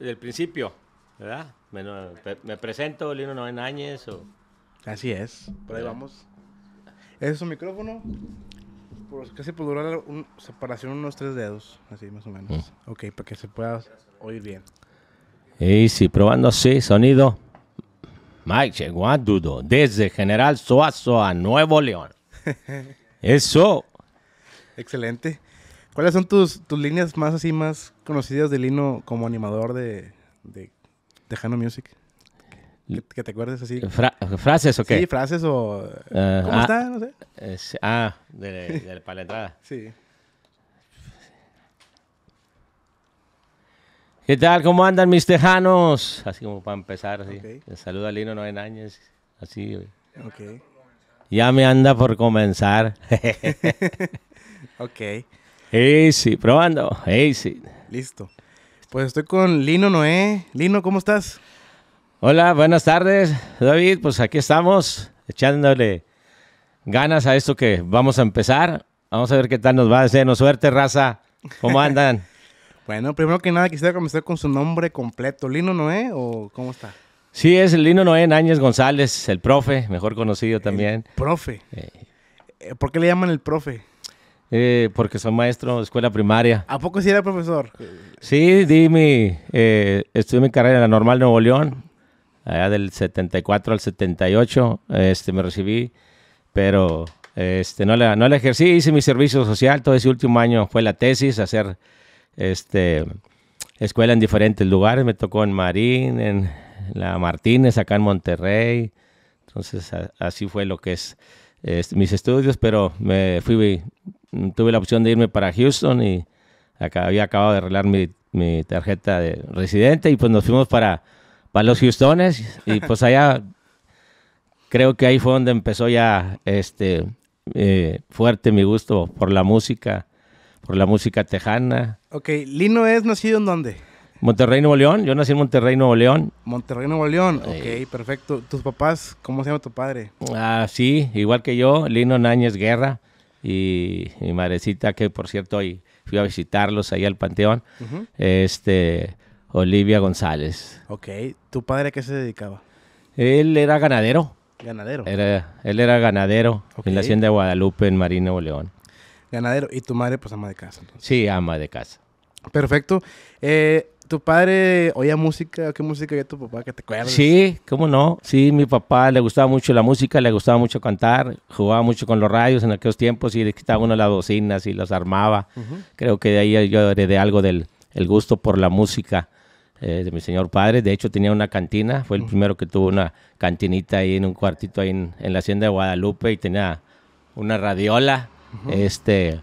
Del principio, ¿verdad? Me, presento, Lino Novenáñez. Áñez. O... Así es, por ahí vamos. es su micrófono. Por, casi por durar una separación unos tres dedos, así más o menos. Mm. Ok, para que se pueda oír bien. Y sí, probando, sí, sonido. Mike llegó a Dudo desde General Soazo a Nuevo León. Eso. Excelente. ¿Cuáles son tus, líneas más así, más conocidas de Lino como animador de, Tejano Music? Que, te acuerdes así. ¿Frases o qué? Sí, frases o... ¿Cómo está? No sé. ah, de, para la entrada. sí. ¿Qué tal? ¿Cómo andan mis tejanos? Así como para empezar, así. Okay. Saluda a Lino Noven Áñez, así. Okay. Ya me anda por comenzar. ok. Easy, probando. Easy. Listo. Pues estoy con Lino Noé. Lino, ¿cómo estás? Hola, buenas tardes, David. Pues aquí estamos echándole ganas a esto que vamos a empezar. Vamos a ver qué tal nos va a No suerte, raza. ¿Cómo andan? bueno, primero que nada quisiera comenzar con su nombre completo. ¿Lino Noé o cómo está? Sí, es Lino Noé Náñez González, el profe, mejor conocido también. profe. Eh. Eh, ¿Por qué le llaman el profe? Eh, porque soy maestro de escuela primaria. ¿A poco si era profesor? Sí, di eh, estudié mi carrera en la Normal Nuevo León, allá del 74 al 78, este, me recibí, pero este, no, la, no la ejercí, hice mi servicio social, todo ese último año fue la tesis, hacer este, escuela en diferentes lugares, me tocó en Marín, en La Martínez, acá en Monterrey, entonces así fue lo que es, es este, mis estudios, pero me fui tuve la opción de irme para Houston y acá, había acabado de arreglar mi, tarjeta de residente y pues nos fuimos para, para los Houstones y pues allá creo que ahí fue donde empezó ya este eh, fuerte mi gusto por la música, por la música tejana. Ok, Lino es nacido en dónde? Monterrey, Nuevo León. Yo nací en Monterrey, Nuevo León. Monterrey, Nuevo León. Ok, perfecto. ¿Tus papás? ¿Cómo se llama tu padre? Ah, sí, igual que yo, Lino Náñez Guerra y mi madrecita, que por cierto hoy fui a visitarlos ahí al Panteón, este, Olivia González. Ok, ¿tu padre a qué se dedicaba? Él era ganadero. Ganadero. él era ganadero en la hacienda de Guadalupe, en Marín, Nuevo León. Ganadero, y tu madre pues ama de casa. Sí, ama de casa. Perfecto. Eh, ¿Tu padre oía música? ¿Qué música oía tu papá que te acuerdas? Sí, cómo no. Sí, mi papá le gustaba mucho la música, le gustaba mucho cantar, jugaba mucho con los radios en aquellos tiempos y le quitaba uno las bocinas y los armaba. Creo que de ahí yo heredé algo del gusto por la música. Eh, de mi señor padre. De hecho, tenía una cantina. Fue el primero que tuvo una cantinita ahí en un cuartito ahí en, la hacienda de Guadalupe y tenía una radiola. Este,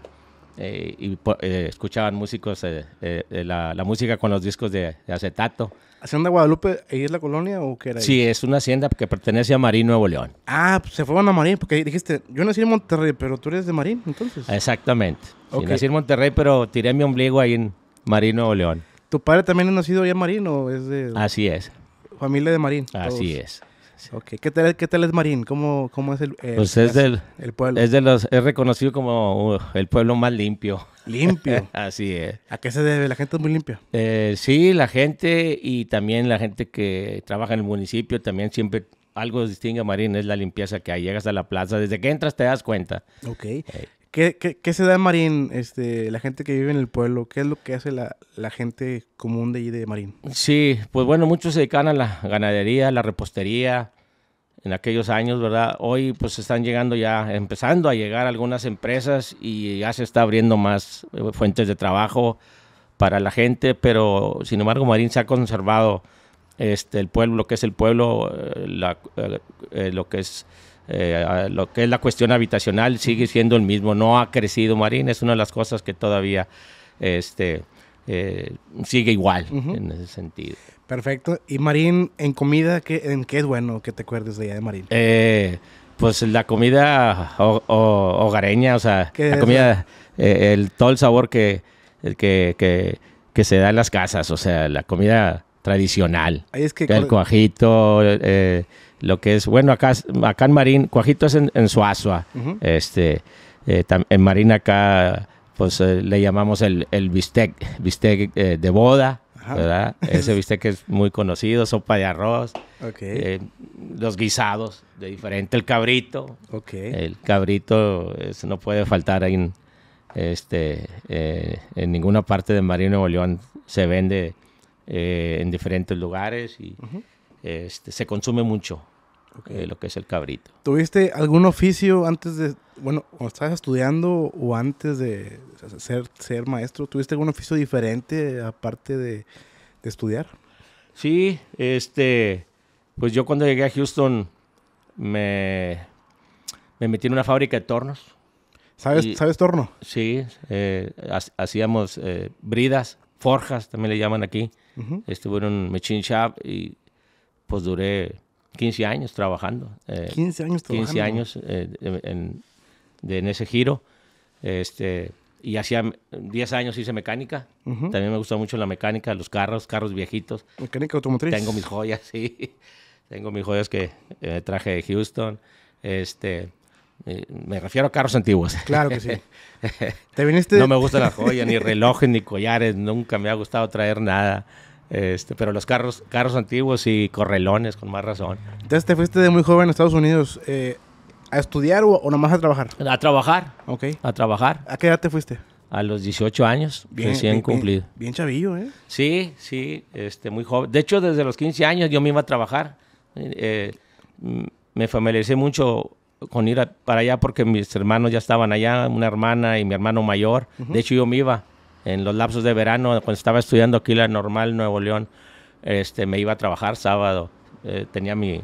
eh, y eh, escuchaban músicos, eh, eh la, música con los discos de, acetato acetato. ¿Hacienda Guadalupe, ahí es la colonia o qué era? Sí, es una hacienda que pertenece a Marín, Nuevo León. Ah, pues, se fueron a Marín, porque dijiste, yo nací en Monterrey, pero tú eres de Marín, entonces. Exactamente. nací en Monterrey, pero tiré mi ombligo ahí en Marín, Nuevo León. ¿Tu padre también ha nacido allá en Marín o es de...? Así es. Familia de Marín. Así es. Okay. ¿Qué tal, qué tal es Marín? ¿Cómo, cómo es el, pues es pueblo? Es, de es reconocido como uh, el pueblo más limpio. Limpio. Así es. ¿A qué se debe? ¿La gente es muy limpia? Eh, sí, la gente y también la gente que trabaja en el municipio también siempre algo distingue a Marín es la limpieza que hay. Llegas a la plaza, desde que entras te das cuenta. Ok. Eh, ¿Qué, qué, qué se da en Marín, este, la gente que vive en el pueblo? ¿Qué es lo que hace la, gente común de allí de Marín? Sí, pues bueno, muchos se dedican a la ganadería, la repostería, en aquellos años, ¿verdad? Hoy pues están llegando ya, empezando a llegar algunas empresas y ya se está abriendo más eh, fuentes de trabajo para la gente, pero sin embargo Marín se ha conservado este, el pueblo, lo que es el pueblo, eh, la, eh, lo que es eh, lo que es la cuestión habitacional sigue siendo el mismo, no ha crecido Marín, es una de las cosas que todavía este, eh, sigue igual en ese sentido. Perfecto. ¿Y Marín en comida, en qué es bueno que te acuerdes de allá de Marín? Eh, pues la comida hogareña, o sea, la comida, el, todo el sabor que, que, se da en las casas, o sea, la comida tradicional. el cuajito, eh, lo que es, bueno, acá, acá en Marín, Cuajito es en, en Suazua, este, eh, en Marín acá, pues eh, le llamamos el, el bistec, bistec eh, de boda, ¿verdad? Ese bistec es muy conocido, sopa de arroz, los guisados de diferente, el cabrito, el cabrito no puede faltar en, este, en ninguna parte de Marín Nuevo León se vende en diferentes lugares y... Este, se consume mucho lo que es el cabrito. ¿Tuviste algún oficio antes de, bueno, cuando estabas estudiando o antes de ser, ser maestro, ¿tuviste algún oficio diferente aparte de, estudiar? Sí, este, pues yo cuando llegué a Houston me, me metí en una fábrica de tornos. ¿Sabes, ¿sabes torno? Sí, eh, hacíamos eh, bridas, forjas, también le llaman aquí. Estuve en un machine shop y pues duré 15 años trabajando. 15 eh, años 15 años eh, en, ese giro. Este, y hacía 10 años hice mecánica. También me gusta mucho la mecánica, los carros, carros viejitos. Mecánica automotriz. Tengo mis joyas, sí. Tengo mis joyas que eh, traje de Houston. Este, me refiero a carros antiguos. Claro que sí. ¿Te viniste? No me gusta las joyas, ni relojes, ni collares. Nunca me ha gustado traer nada. Este, pero los carros, carros antiguos y correlones, con más razón. Entonces te fuiste de muy joven a Estados Unidos eh, a estudiar o, nomás a trabajar? A trabajar. Ok. A trabajar. ¿A qué edad te fuiste? A los 18 años, recién cumplido. Bien, chavillo, ¿eh? Sí, sí, este, muy joven. De hecho, desde los 15 años yo me iba a trabajar. Eh, mm, me familiaricé mucho con ir para allá porque mis hermanos ya estaban allá, una hermana y mi hermano mayor. De hecho, yo me iba en los lapsos de verano, cuando estaba estudiando aquí la normal Nuevo León, este, me iba a trabajar sábado. Eh, tenía mi,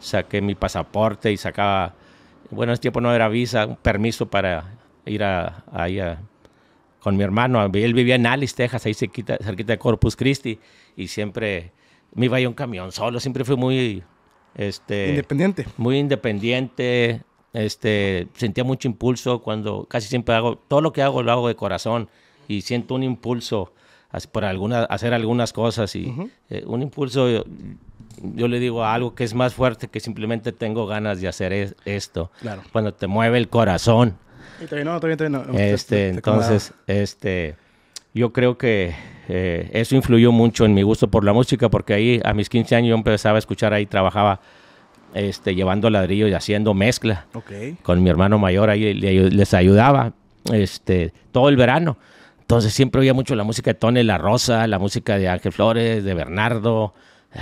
saqué mi pasaporte y sacaba, bueno, en ese tiempo no era visa, permiso para ir a, ahí con mi hermano. Él vivía en Alice, Texas, ahí cerquita, cerquita de Corpus Christi, y siempre me iba en un camión solo, siempre fui muy... Este, independiente. Muy independiente, este, sentía mucho impulso cuando casi siempre hago, todo lo que hago lo hago de corazón y siento un impulso por hacer algunas cosas y eh, un impulso, yo, le digo algo que es más fuerte que simplemente tengo ganas de hacer esto. Claro. Cuando te mueve el corazón. Este, entonces, este, yo creo que eh, eso influyó mucho en mi gusto por la música porque ahí a mis 15 años yo empezaba a escuchar, ahí trabajaba. Este, llevando ladrillo y haciendo mezcla con mi hermano mayor ahí les ayudaba este todo el verano entonces siempre oía mucho la música de Tony La Rosa, la música de Ángel Flores, de Bernardo.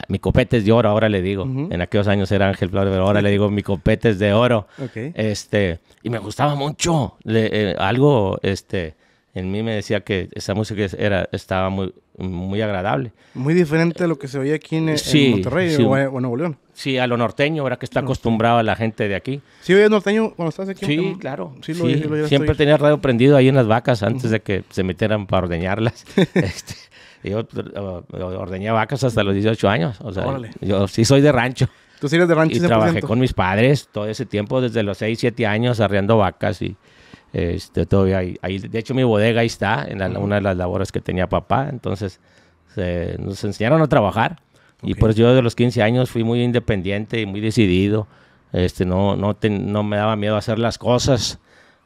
Mi copete es de oro, ahora le digo. En aquellos años era Ángel Flores, pero ahora le digo mi copete es de oro. Este, y me gustaba mucho. Eh, algo este, en mí me decía que esa música era, estaba muy, muy agradable. Muy diferente a lo que se oía aquí en, Monterrey o, en Nuevo León. Sí, a lo norteño, ahora Que está acostumbrado a la gente de aquí. ¿Sí oye norteño cuando estás aquí? Sí, claro. Sí, Siempre tenía radio prendido ahí en las vacas antes de que se metieran para ordeñarlas. Este, yo uh, ordeñé vacas hasta los 18 años. Órale. yo sí soy de rancho. ¿Tú sí eres de rancho? Y trabajé con mis padres todo ese tiempo, desde los 6, 7 años, arreando vacas y... Este, todavía ahí, de hecho mi bodega ahí está, en una de las labores que tenía papá, entonces nos enseñaron a trabajar. Y pues yo de los 15 años fui muy independiente y muy decidido. Este, no, no, no me daba miedo hacer las cosas.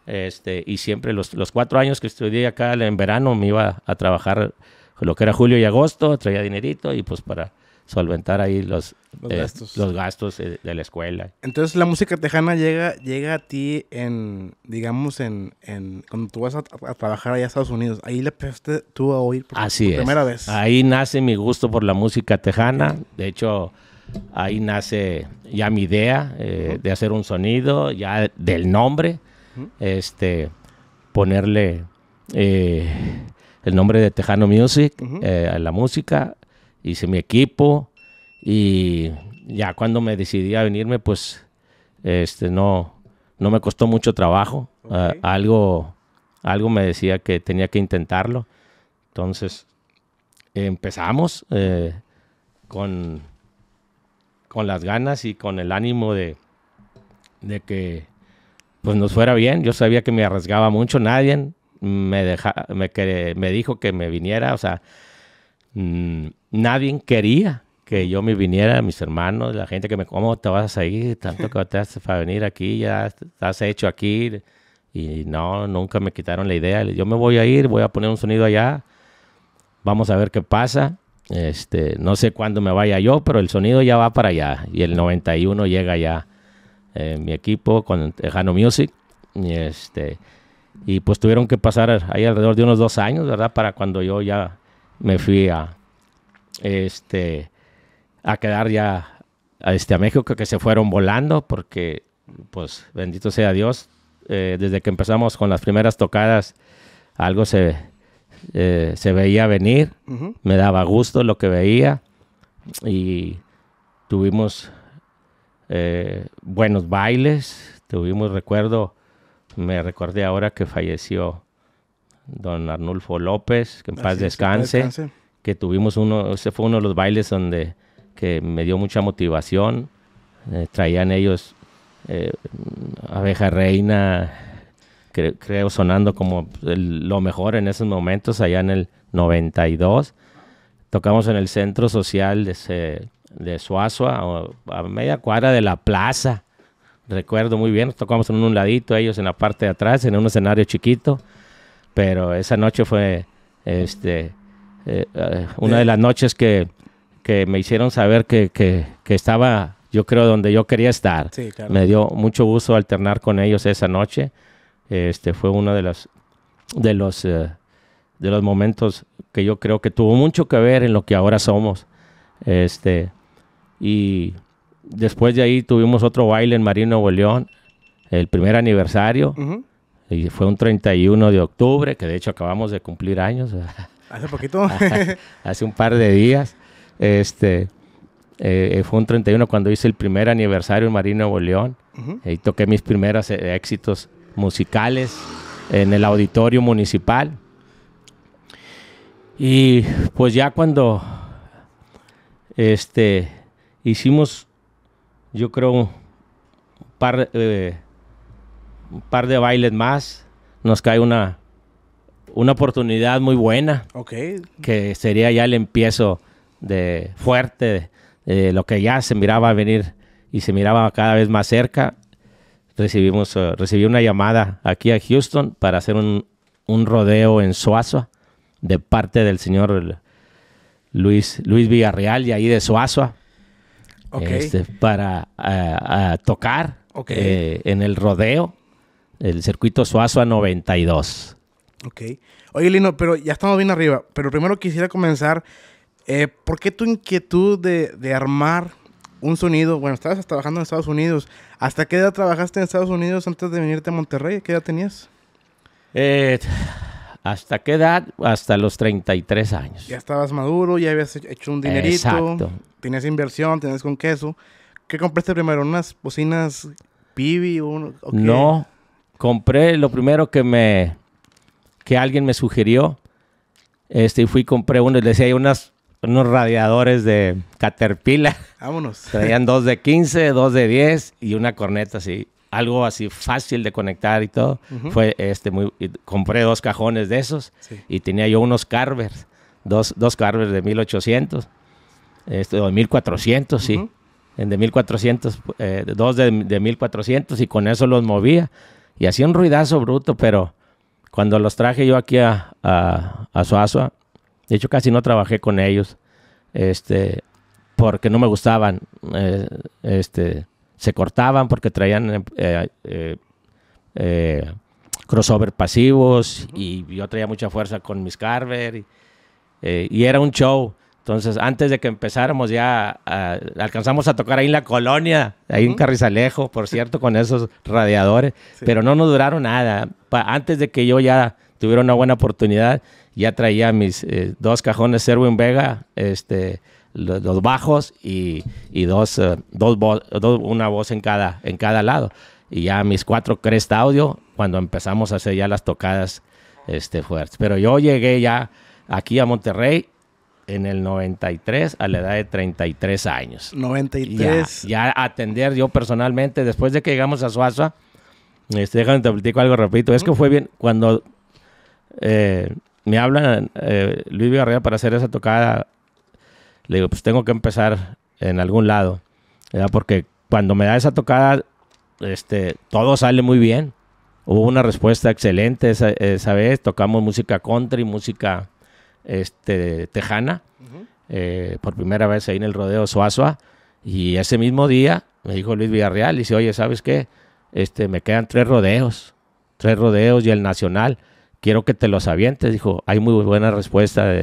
Este, y siempre los, los cuatro años que estudié acá en verano me iba a trabajar lo que era julio y agosto, traía dinerito y pues para solventar ahí los, los eh, gastos. Los gastos eh, de la escuela. Entonces la música tejana llega, llega a ti en, digamos, en, cuando tú vas a, trabajar allá a Estados Unidos. Ahí le empezaste tú a oír por, Así primera vez. Ahí nace mi gusto por la música tejana. De hecho, ahí nace ya mi idea eh, de hacer un sonido, ya del nombre. Este, ponerle el nombre de Tejano Music a la música. Hice mi equipo y ya cuando me decidí a venirme, pues este, no, no me costó mucho trabajo. Ah, algo, algo me decía que tenía que intentarlo. Entonces empezamos eh, con, con las ganas y con el ánimo de, de que pues nos fuera bien. Yo sabía que me arriesgaba mucho. Nadie me, me, me dijo que me viniera. O sea, mm, nadie quería que yo me viniera, mis hermanos, la gente que me, ¿cómo te vas a ir? Tanto que te vas a venir aquí, ya estás hecho aquí. Y no, nunca me quitaron la idea. Yo me voy a ir, voy a poner un sonido allá. Vamos a ver qué pasa. Este, no sé cuándo me vaya yo, pero el sonido ya va para allá. Y el 91 llega ya eh, mi equipo con Tejano Music. Y, este, y pues tuvieron que pasar ahí alrededor de unos dos años, ¿verdad? Para cuando yo ya me fui a, este, a quedar ya este, a, este, México, que se fueron volando, porque, pues, bendito sea Dios, eh, desde que empezamos con las primeras tocadas, algo se, eh, se veía venir, me daba gusto lo que veía y tuvimos eh, buenos bailes, tuvimos recuerdo, me recordé ahora que falleció don Arnulfo López, que en ah, paz descanse, que tuvimos uno, ese fue uno de los bailes donde que me dio mucha motivación. Eh, traían ellos eh, abeja reina, creo sonando como lo mejor en esos momentos, allá en el 92. Tocamos en el centro social de, Suazua, a media cuadra de la plaza. Recuerdo muy bien, tocamos en un ladito, ellos en la parte de atrás, en un escenario chiquito. Pero esa noche fue este, eh, una de las noches que me hicieron saber que, estaba, yo creo, donde yo quería estar. Me dio mucho gusto alternar con ellos esa noche. Este fue uno de los, de eh, los, de los momentos que yo creo que tuvo mucho que ver en lo que ahora somos. Este, y después de ahí tuvimos otro baile en Marino Nuevo León, el primer aniversario. Y fue un 31 de octubre, que de hecho acabamos de cumplir años. Hace poquito. hace un par de días. Este, eh, fue un 31 cuando hice el primer aniversario en Marina Nuevo León. y toqué mis primeros eh, éxitos musicales en el auditorio municipal. Y pues ya cuando este, hicimos, yo creo, un par, eh, un par de bailes más, nos cae una, una oportunidad muy buena. Que sería ya el empiezo de fuerte, de lo que ya se miraba venir y se miraba cada vez más cerca, recibimos, eh, recibí una llamada aquí a Houston para hacer un, rodeo en Suazua de parte del señor Luis, Villarreal y ahí de Suazua este, para eh, tocar eh, en el rodeo, el circuito Suazua 92. Ok. Oye, Lino, pero ya estamos bien arriba, pero primero quisiera comenzar eh, ¿Por qué tu inquietud de, armar un sonido? Bueno, estabas trabajando en Estados Unidos. ¿Hasta qué edad trabajaste en Estados Unidos antes de venirte a Monterrey? ¿Qué edad tenías? Eh, ¿Hasta qué edad? Hasta los 33 años. Ya estabas maduro, ya habías hecho un dinerito. Exacto. Tenías inversión, tenías con queso. ¿Qué compraste primero? ¿Unas bocinas Pibi? o qué? No, compré lo primero que me que alguien me sugirió. Este, y fui compré uno, les decía, hay unas unos radiadores de Caterpillar. Vámonos. Traían dos de 15, dos de 10 y una corneta así. Algo así fácil de conectar y todo. Fue este muy. Compré dos cajones de esos y tenía yo unos Carvers, dos, dos Carvers de 1800, este, de 1400, sí. En de 1400, eh, dos de, de 1400 y con eso los movía. Y hacía un ruidazo bruto, pero cuando los traje yo aquí a, a, a Suazua, de hecho, casi no trabajé con ellos. Este, porque no me gustaban. Eh, este, se cortaban porque traían eh, eh, crossover pasivos y yo traía mucha fuerza con mis Carver y, era un show. Entonces, antes de que empezáramos ya alcanzamos a tocar ahí en la colonia, ahí en Carrizalejo, por cierto, con esos radiadores, pero no nos duraron nada. antes de que yo ya tuvieron una buena oportunidad. Ya traía mis eh, dos cajones Serwin Vega, este, los, bajos y, y eh, dos, una voz en cada, en cada lado. Y ya mis cuatro Crest Audio, cuando empezamos a hacer ya las tocadas este, fuertes. Pero yo llegué ya aquí a Monterrey en el 93 a la edad de 33 años. 93. Ya, atender yo personalmente, después de que llegamos a Suaza, este, déjame te platico algo repito. Es que fue bien, cuando eh, me habla eh, Luis Villarreal para hacer esa tocada. Le digo, pues tengo que empezar en algún lado. Porque cuando me da esa tocada, este, todo sale muy bien. Hubo una respuesta excelente esa, vez. Tocamos música country, música este, tejana. Eh, por primera vez ahí en el rodeo Suazua. Y ese mismo día me dijo Luis Villarreal, y dice, oye, ¿sabes qué? Este, me quedan tres rodeos. Tres rodeos y el nacional quiero que te los avientes. Dijo, hay muy buena respuesta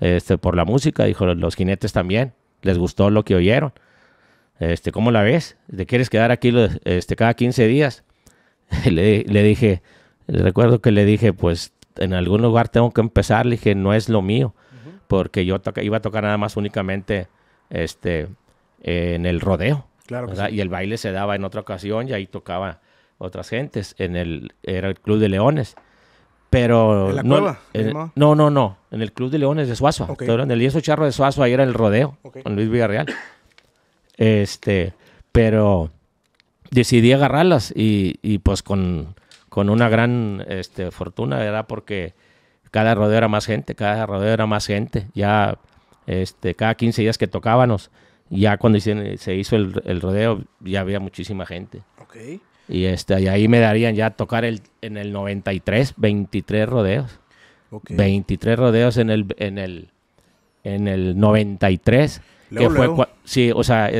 este, por la música. Dijo, los jinetes también, les gustó lo que oyeron. Este, ¿Cómo la ves? ¿Te quieres quedar aquí este, cada 15 días? le, le dije, le recuerdo que le dije, pues en algún lugar tengo que empezar. Le dije, no es lo mío, porque yo iba a tocar nada más únicamente este, en el rodeo. Claro Y el baile se daba en otra ocasión y ahí tocaba otras gentes. En el, era el Club de Leones. Pero la no, no, no, no. En el Club de Leones de Suazo. En el 10 Charro de Suazo, ahí era el rodeo con Luis Villarreal. Este, pero decidí agarrarlas y, pues con, una gran este, fortuna, ¿verdad? Porque cada rodeo era más gente, cada rodeo era más gente. Ya este, cada 15 días que tocábamos, ya cuando se hizo el, rodeo, ya había muchísima gente. Okay. Y, este, ahí me darían ya tocar el, en el 93, 23 rodeos. 23 rodeos en el, en el, en el 93. que fue, Sí, o sea,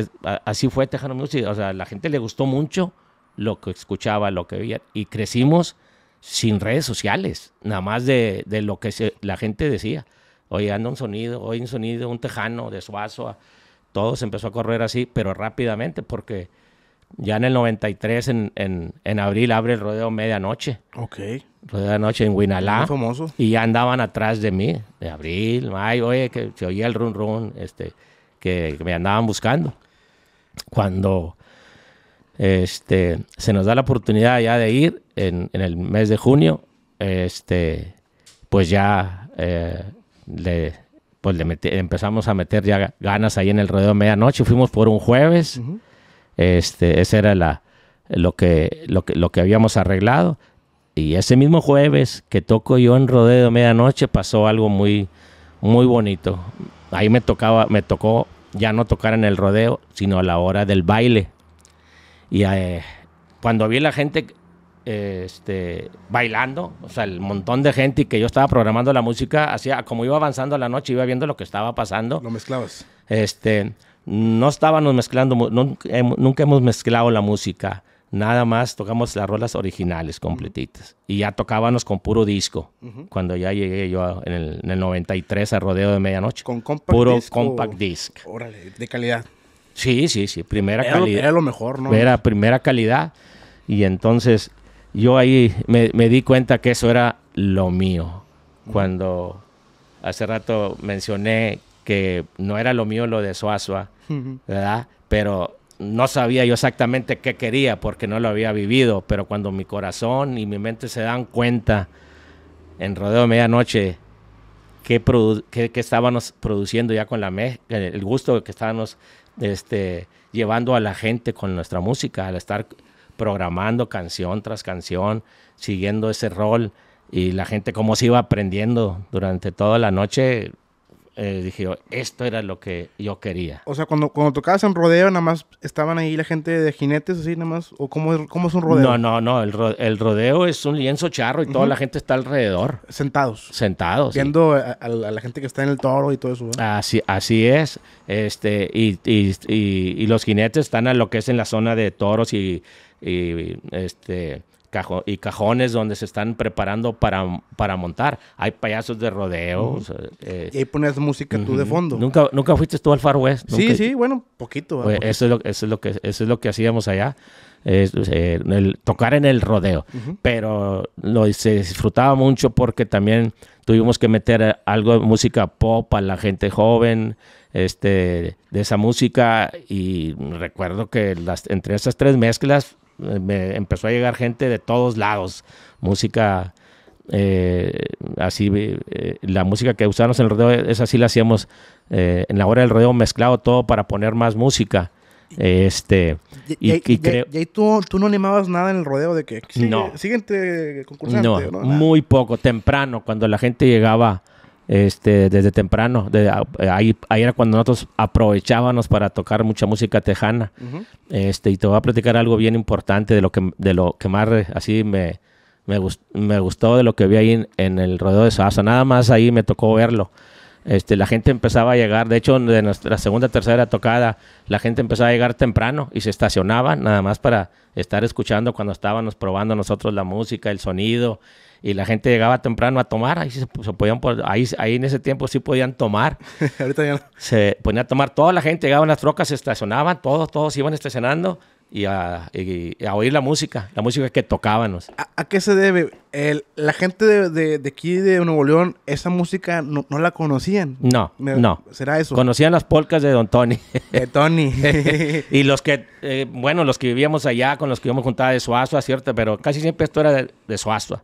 así fue Tejano Music. O sea, la gente le gustó mucho lo que escuchaba, lo que veía. Y crecimos sin redes sociales, nada más de, lo que la gente decía. hoy anda un sonido, hoy un sonido, un tejano de Suazo. Todo se empezó a correr así, pero rápidamente, porque ya en el 93, en, en, en abril, abre el rodeo medianoche. Ok. Rodeo de noche en Huinalá. Muy famoso. Y ya andaban atrás de mí, de abril, mayo, oye, que se oía el run run, este, que, me andaban buscando. Cuando este, se nos da la oportunidad ya de ir en, en el mes de junio, este, pues ya eh, le, pues le empezamos a meter ya ganas ahí en el rodeo medianoche. Fuimos por un jueves. Este, ese era la, lo, que, lo, que, habíamos arreglado. Y ese mismo jueves que toco yo en Rodeo Medianoche pasó algo muy, muy bonito. Ahí me, tocaba, me tocó ya no tocar en el rodeo, sino a la hora del baile. Y eh, cuando vi la gente este, bailando, o sea, el montón de gente y que yo estaba programando la música, hacía como iba avanzando la noche, iba viendo lo que estaba pasando. no mezclabas. Este, no estábamos mezclando, nunca hemos mezclado la música. Nada más tocamos las rolas originales completitas. Y ya tocábamos con puro disco. Cuando ya llegué yo en, el, 93 a Rodeo de Medianoche. Con puro compact disc. Órale, de calidad. Sí, sí, sí. Primera calidad. era lo mejor, ¿no? Era primera calidad. Y entonces yo ahí me, di cuenta que eso era lo mío. Cuando hace rato mencioné que no era lo mío lo de Suazua, ¿verdad? Pero no sabía yo exactamente qué quería porque no lo había vivido, pero cuando mi corazón y mi mente se dan cuenta en rodeo de medianoche que, estábamos produciendo ya con la el gusto que estábamos este, llevando a la gente con nuestra música, al estar programando canción tras canción, siguiendo ese rol y la gente cómo se iba aprendiendo durante toda la noche, eh, dije esto era lo que yo quería. O sea, cuando, cuando tocabas en rodeo, nada más estaban ahí la gente de jinetes, así nada más, o cómo, cómo es un rodeo. No, no, no, el, rodeo es un lienzo charro y toda la gente está alrededor. Sentados. Sentados. Viendo a, la gente que está en el toro y todo eso. Así, así es, este, y, y, los jinetes están a lo que es en la zona de toros y, este y cajones donde se están preparando para, para montar. Hay payasos de rodeo. Eh, y ahí pones música tú de fondo. ¿Nunca, nunca fuiste tú al Far West? Sí, sí, bueno, poquito. Eso, es lo, es lo que, es lo que hacíamos allá. Eh, el, tocar en el rodeo. Pero lo, se disfrutaba mucho porque también tuvimos que meter eh, algo de música pop a la gente joven, este, de esa música. Y recuerdo que entre esas tres mezclas eh, empezó a llegar gente de todos lados, música eh, así, eh, la música que usamos en el rodeo, es así la hacíamos en la hora del rodeo mezclado todo para poner más música. Este, y, ahí tú, tú, no animabas nada en el rodeo de que siguiente no muy poco, temprano, cuando la gente llegaba este, desde temprano. ahí, era cuando nosotros aprovechábamos para tocar mucha música tejana. este, y te voy a platicar algo bien importante de lo que, de lo que más así me, gustó de lo que vi ahí en, el rodeo de Sasa. Nada más ahí me tocó verlo. Este, la gente empezaba a llegar, de hecho, de nuestra segunda, tercera tocada, la gente empezaba a llegar temprano y se estacionaba nada más para estar escuchando cuando estábamos probando nosotros la música, el sonido, y la gente llegaba temprano a tomar, ahí, se, ahí, ahí en ese tiempo sí podían tomar. Ahorita ya Se ponían a tomar, toda la gente llegaba las trocas, se estacionaban, todos, todos iban estacionando y a, oír la música, la música que tocábamos. ¿A, qué se debe? El, la gente de, aquí de Nuevo León, esa música no, la conocían. No, no. ¿Será eso? Conocían las polcas de Don Tony. De Tony. y los que, eh, bueno, los que vivíamos allá, con los que íbamos juntada de Suazua, ¿cierto? Pero casi siempre esto era de, de Suazua.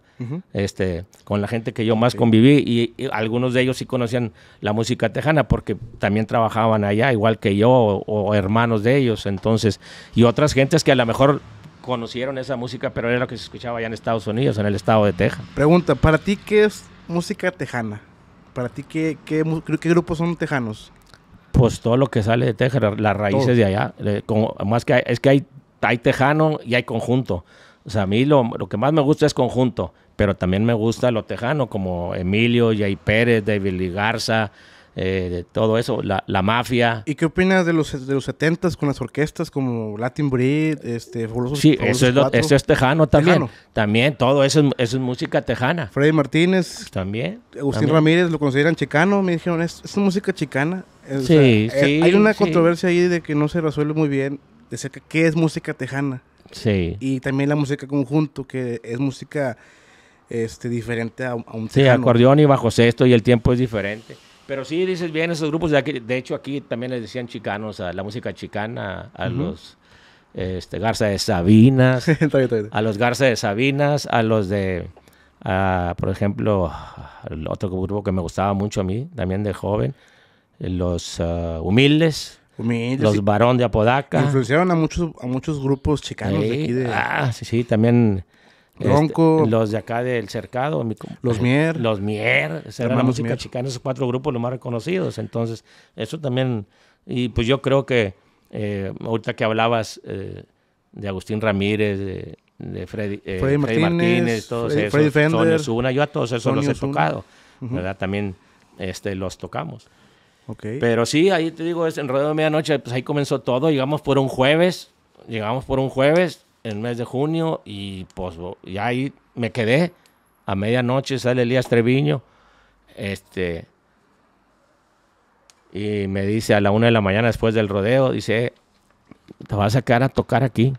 este, con la gente que yo más conviví y, algunos de ellos sí conocían la música tejana porque también trabajaban allá, igual que yo o, hermanos de ellos. Entonces, y otras es que a lo mejor conocieron esa música, pero era lo que se escuchaba allá en Estados Unidos, en el estado de Texas. Pregunta, ¿para ti qué es música tejana? ¿Para ti qué, qué, grupos son tejanos? Pues todo lo que sale de Texas, las raíces de allá. más que es que hay, hay tejano y hay conjunto. O sea, a mí lo, que más me gusta es conjunto, pero también me gusta lo tejano, como Emilio, Jay Pérez, David Ligarza, Garza, eh, de todo eso, la, mafia. ¿Y qué opinas de los, de los con las orquestas como Latin Breed, este, Sí, eso es, tejano también. También, todo eso es, música tejana. Freddy Martínez. También. Agustín Ramírez lo consideran chicano, me dijeron, es, es música chicana. Eh, sí, hay una controversia ahí de que no se resuelve muy bien, de qué es música tejana. Sí. Y también la música conjunto, que es música este, diferente a, un tejano. Sí, acordeón y bajo sexto y el tiempo es diferente. Pero sí dices bien esos grupos. De, aquí, de hecho, aquí también les decían chicanos a la música chicana, a los este, Garza de Sabinas, a los Garza de Sabinas, a los de, por ejemplo, otro grupo que me gustaba mucho a mí, también de joven, los ah, Humildes. Los Barón de Apodaca. Influenciaron a muchos, a muchos grupos chicanos de aquí. Ah, sí, sí, también este, los de acá del cercado. los eh, Mier. Los Mier. Esa la música chicana, esos cuatro grupos los más reconocidos. Entonces, eso también. Y pues yo creo que eh, ahorita que hablabas eh, de Agustín Ramírez, de, Freddy, Martínez, todos esos. yo a todos esos los he tocado. ¿Verdad? También este, los tocamos. Pero sí, ahí te digo, es en Rodeo de Medianoche, pues ahí comenzó todo. Llegamos por un jueves, llegamos por un jueves, en el mes de junio y pues y ahí me quedé. A medianoche sale Elías Treviño. Este, y me dice a la una de la mañana después del rodeo, dice, eh, te vas a quedar a tocar aquí.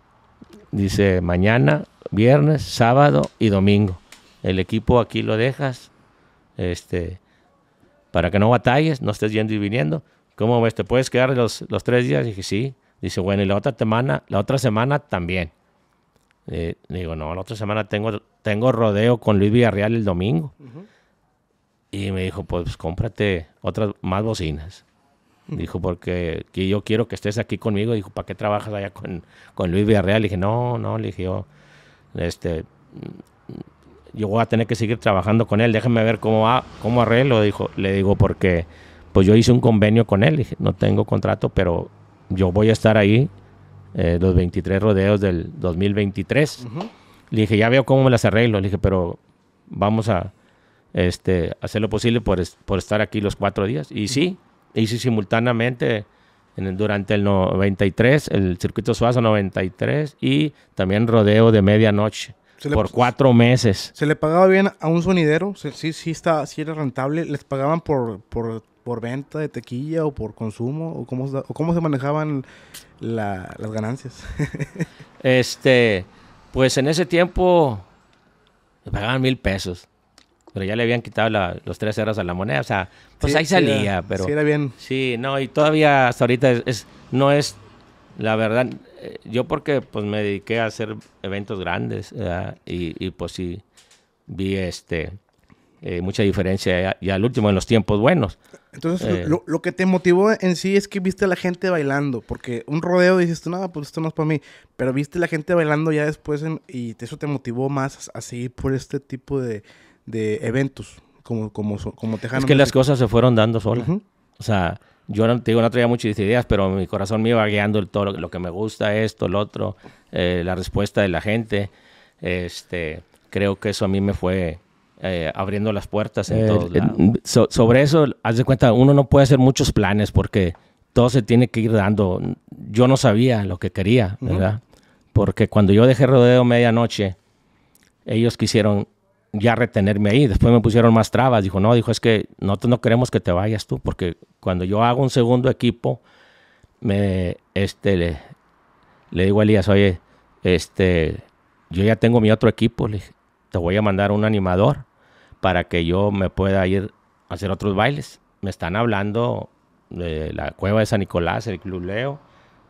Dice, mañana, viernes, sábado y domingo. El equipo aquí lo dejas, este, para que no batalles, no estés yendo y viniendo. ¿Cómo ves? ¿Te puedes quedar los, tres días? dije, sí. Dice, bueno, y la otra semana, la otra semana también. Eh, digo, no, la otra semana tengo, tengo rodeo con Luis Villarreal el domingo. Y me dijo, pues cómprate otras más bocinas. Dijo, porque que yo quiero que estés aquí conmigo. Dijo, ¿para qué trabajas allá con, con Luis Villarreal? Le dije, no, no, le dije yo, este, yo voy a tener que seguir trabajando con él. Déjame ver cómo va, cómo arreglo. Dijo, le digo, porque pues yo hice un convenio con él. dije, no tengo contrato, pero yo voy a estar ahí eh, los 23 rodeos del 2023. Le dije, ya veo cómo me las arreglo. Le dije, pero vamos a este, hacer lo posible por, estar aquí los cuatro días. Y sí, hice simultáneamente en durante el 93, el circuito Suazo 93 y también rodeo de medianoche. por cuatro meses. ¿Se le pagaba bien a un sonidero? ¿Sí, sí, está, sí era rentable? ¿Les pagaban por, por, venta de tequilla o por consumo? ¿O cómo, cómo se manejaban? la, las ganancias. este, pues en ese tiempo me pagaban mil pesos. Pero ya le habían quitado los tres ceros a la moneda. O sea, pues ahí salía, pero... Sí, era bien. Sí, no, y todavía hasta ahorita es, no es... La verdad, eh, yo porque pues me dediqué a hacer eventos grandes y, y, pues sí vi este eh, mucha diferencia y al último en los tiempos buenos. Entonces, lo, lo, que te motivó en sí es que viste a la gente bailando, porque un rodeo dices tú, nada, pues esto no es para mí, pero viste a la gente bailando ya después y eso te motivó más a seguir por este tipo de, eventos, como, como, como Tejano. Es que las cosas se fueron dando solas. O sea, yo no, te digo, no traía muchas ideas, pero mi corazón me iba guiando el todo, lo, que me gusta, esto, lo otro, eh, la respuesta de la gente. Este, creo que eso a mí me fue eh, abriendo las puertas en eh, sobre eso, haz de cuenta, uno no puede hacer muchos planes porque todo se tiene que ir dando. Yo no sabía lo que quería, ¿verdad? Porque cuando yo dejé rodeo medianoche, ellos quisieron ya retenerme ahí. Después me pusieron más trabas. Dijo, no, dijo, es que nosotros no queremos que te vayas tú, porque cuando yo hago un segundo equipo, me, este, le, digo a Elías, oye, este, yo ya tengo mi otro equipo, le te voy a mandar un animador para que yo me pueda ir a hacer otros bailes. Me están hablando de la cueva de San Nicolás, el Club Leo,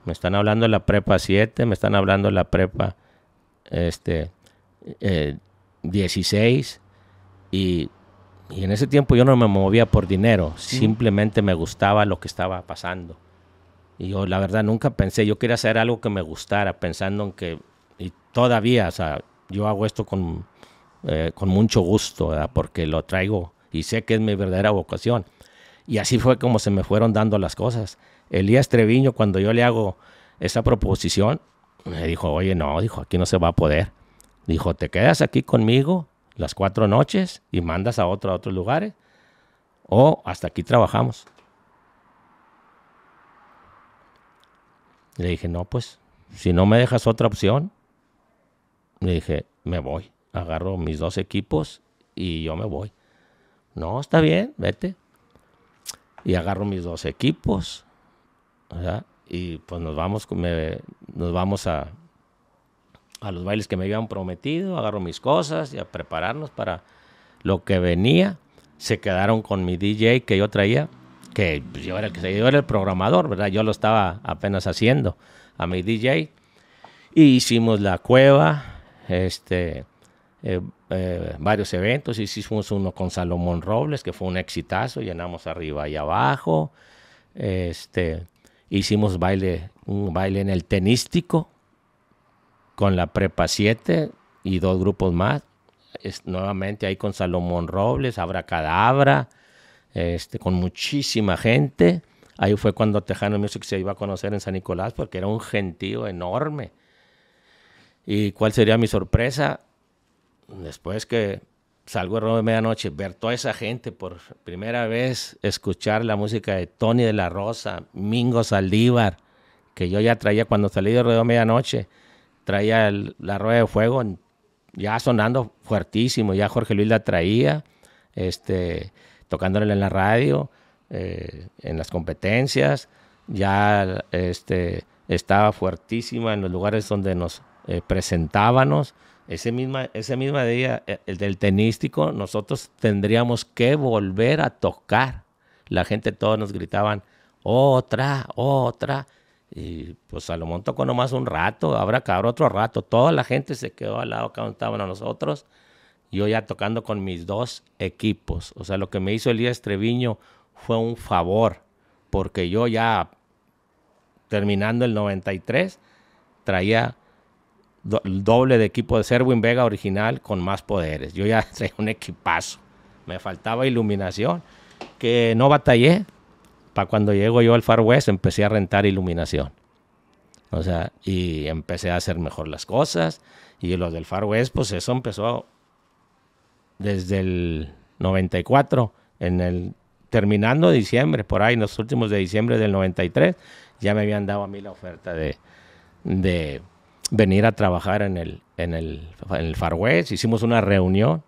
me están hablando de la prepa 7, me están hablando de la prepa este, 16 eh, y, en ese tiempo yo no me movía por dinero, mm. simplemente me gustaba lo que estaba pasando. Y yo la verdad nunca pensé, yo quería hacer algo que me gustara, pensando en que, y todavía, o sea, yo hago esto con, eh, con mucho gusto, porque lo traigo y sé que es mi verdadera vocación. Y así fue como se me fueron dando las cosas. Elías Treviño, cuando yo le hago esa proposición, me dijo, oye, no, dijo, aquí no se va a poder. Dijo, te quedas aquí conmigo las cuatro noches y mandas a otro a otros lugares o hasta aquí trabajamos. Le dije, no, pues, si no me dejas otra opción, le dije, me voy agarro mis dos equipos y yo me voy. No, está bien, vete. Y agarro mis dos equipos. Y pues nos vamos, nos vamos a, a los bailes que me habían prometido, agarro mis cosas y a prepararnos para lo que venía. Se quedaron con mi DJ que yo traía, que pues, yo era el, que, yo era el programador, ¿verdad? Yo lo estaba apenas haciendo a mi DJ. Y hicimos la cueva, este, eh, eh, varios eventos. Hicimos uno con Salomón Robles, que fue un exitazo, llenamos arriba y abajo. Este, hicimos baile, un baile en el tenístico con la Prepa 7 y dos grupos más. nuevamente ahí con Salomón Robles, cadabra este, con muchísima gente. Ahí fue cuando Tejano Music se iba a conocer en San Nicolás porque era un gentío enorme. ¿Y cuál sería mi sorpresa? después que salgo Ruedo de medianoche, ver toda esa gente por primera vez, escuchar la música de Tony de la Rosa, Mingo Saldívar, que yo ya traía cuando salí de de Medianoche, traía la rueda de fuego ya sonando fuertísimo, ya Jorge Luis la traía, este, tocándole en la radio, eh, en las competencias, ya este, estaba fuertísima en los lugares donde nos eh, presentábamos ese, ese mismo día, eh, el del tenístico, nosotros tendríamos que volver a tocar. La gente, todos nos gritaban, otra, otra. Y pues Salomón tocó nomás un rato, habrá que otro rato. Toda la gente se quedó al lado que estaban a nosotros. Yo ya tocando con mis dos equipos. O sea, lo que me hizo Elías Treviño fue un favor, porque yo ya terminando el 93 traía el doble de equipo de Serwin Vega original con más poderes. Yo ya traía un equipazo. Me faltaba iluminación, que no batallé. Para cuando llego yo al Far West empecé a rentar iluminación. O sea, y empecé a hacer mejor las cosas. Y los del Far West, pues eso empezó desde el 94, en el terminando diciembre, por ahí, en los últimos de diciembre del 93, ya me habían dado a mí la oferta de, de venir a trabajar en el, en el, en Far West. Hicimos una reunión.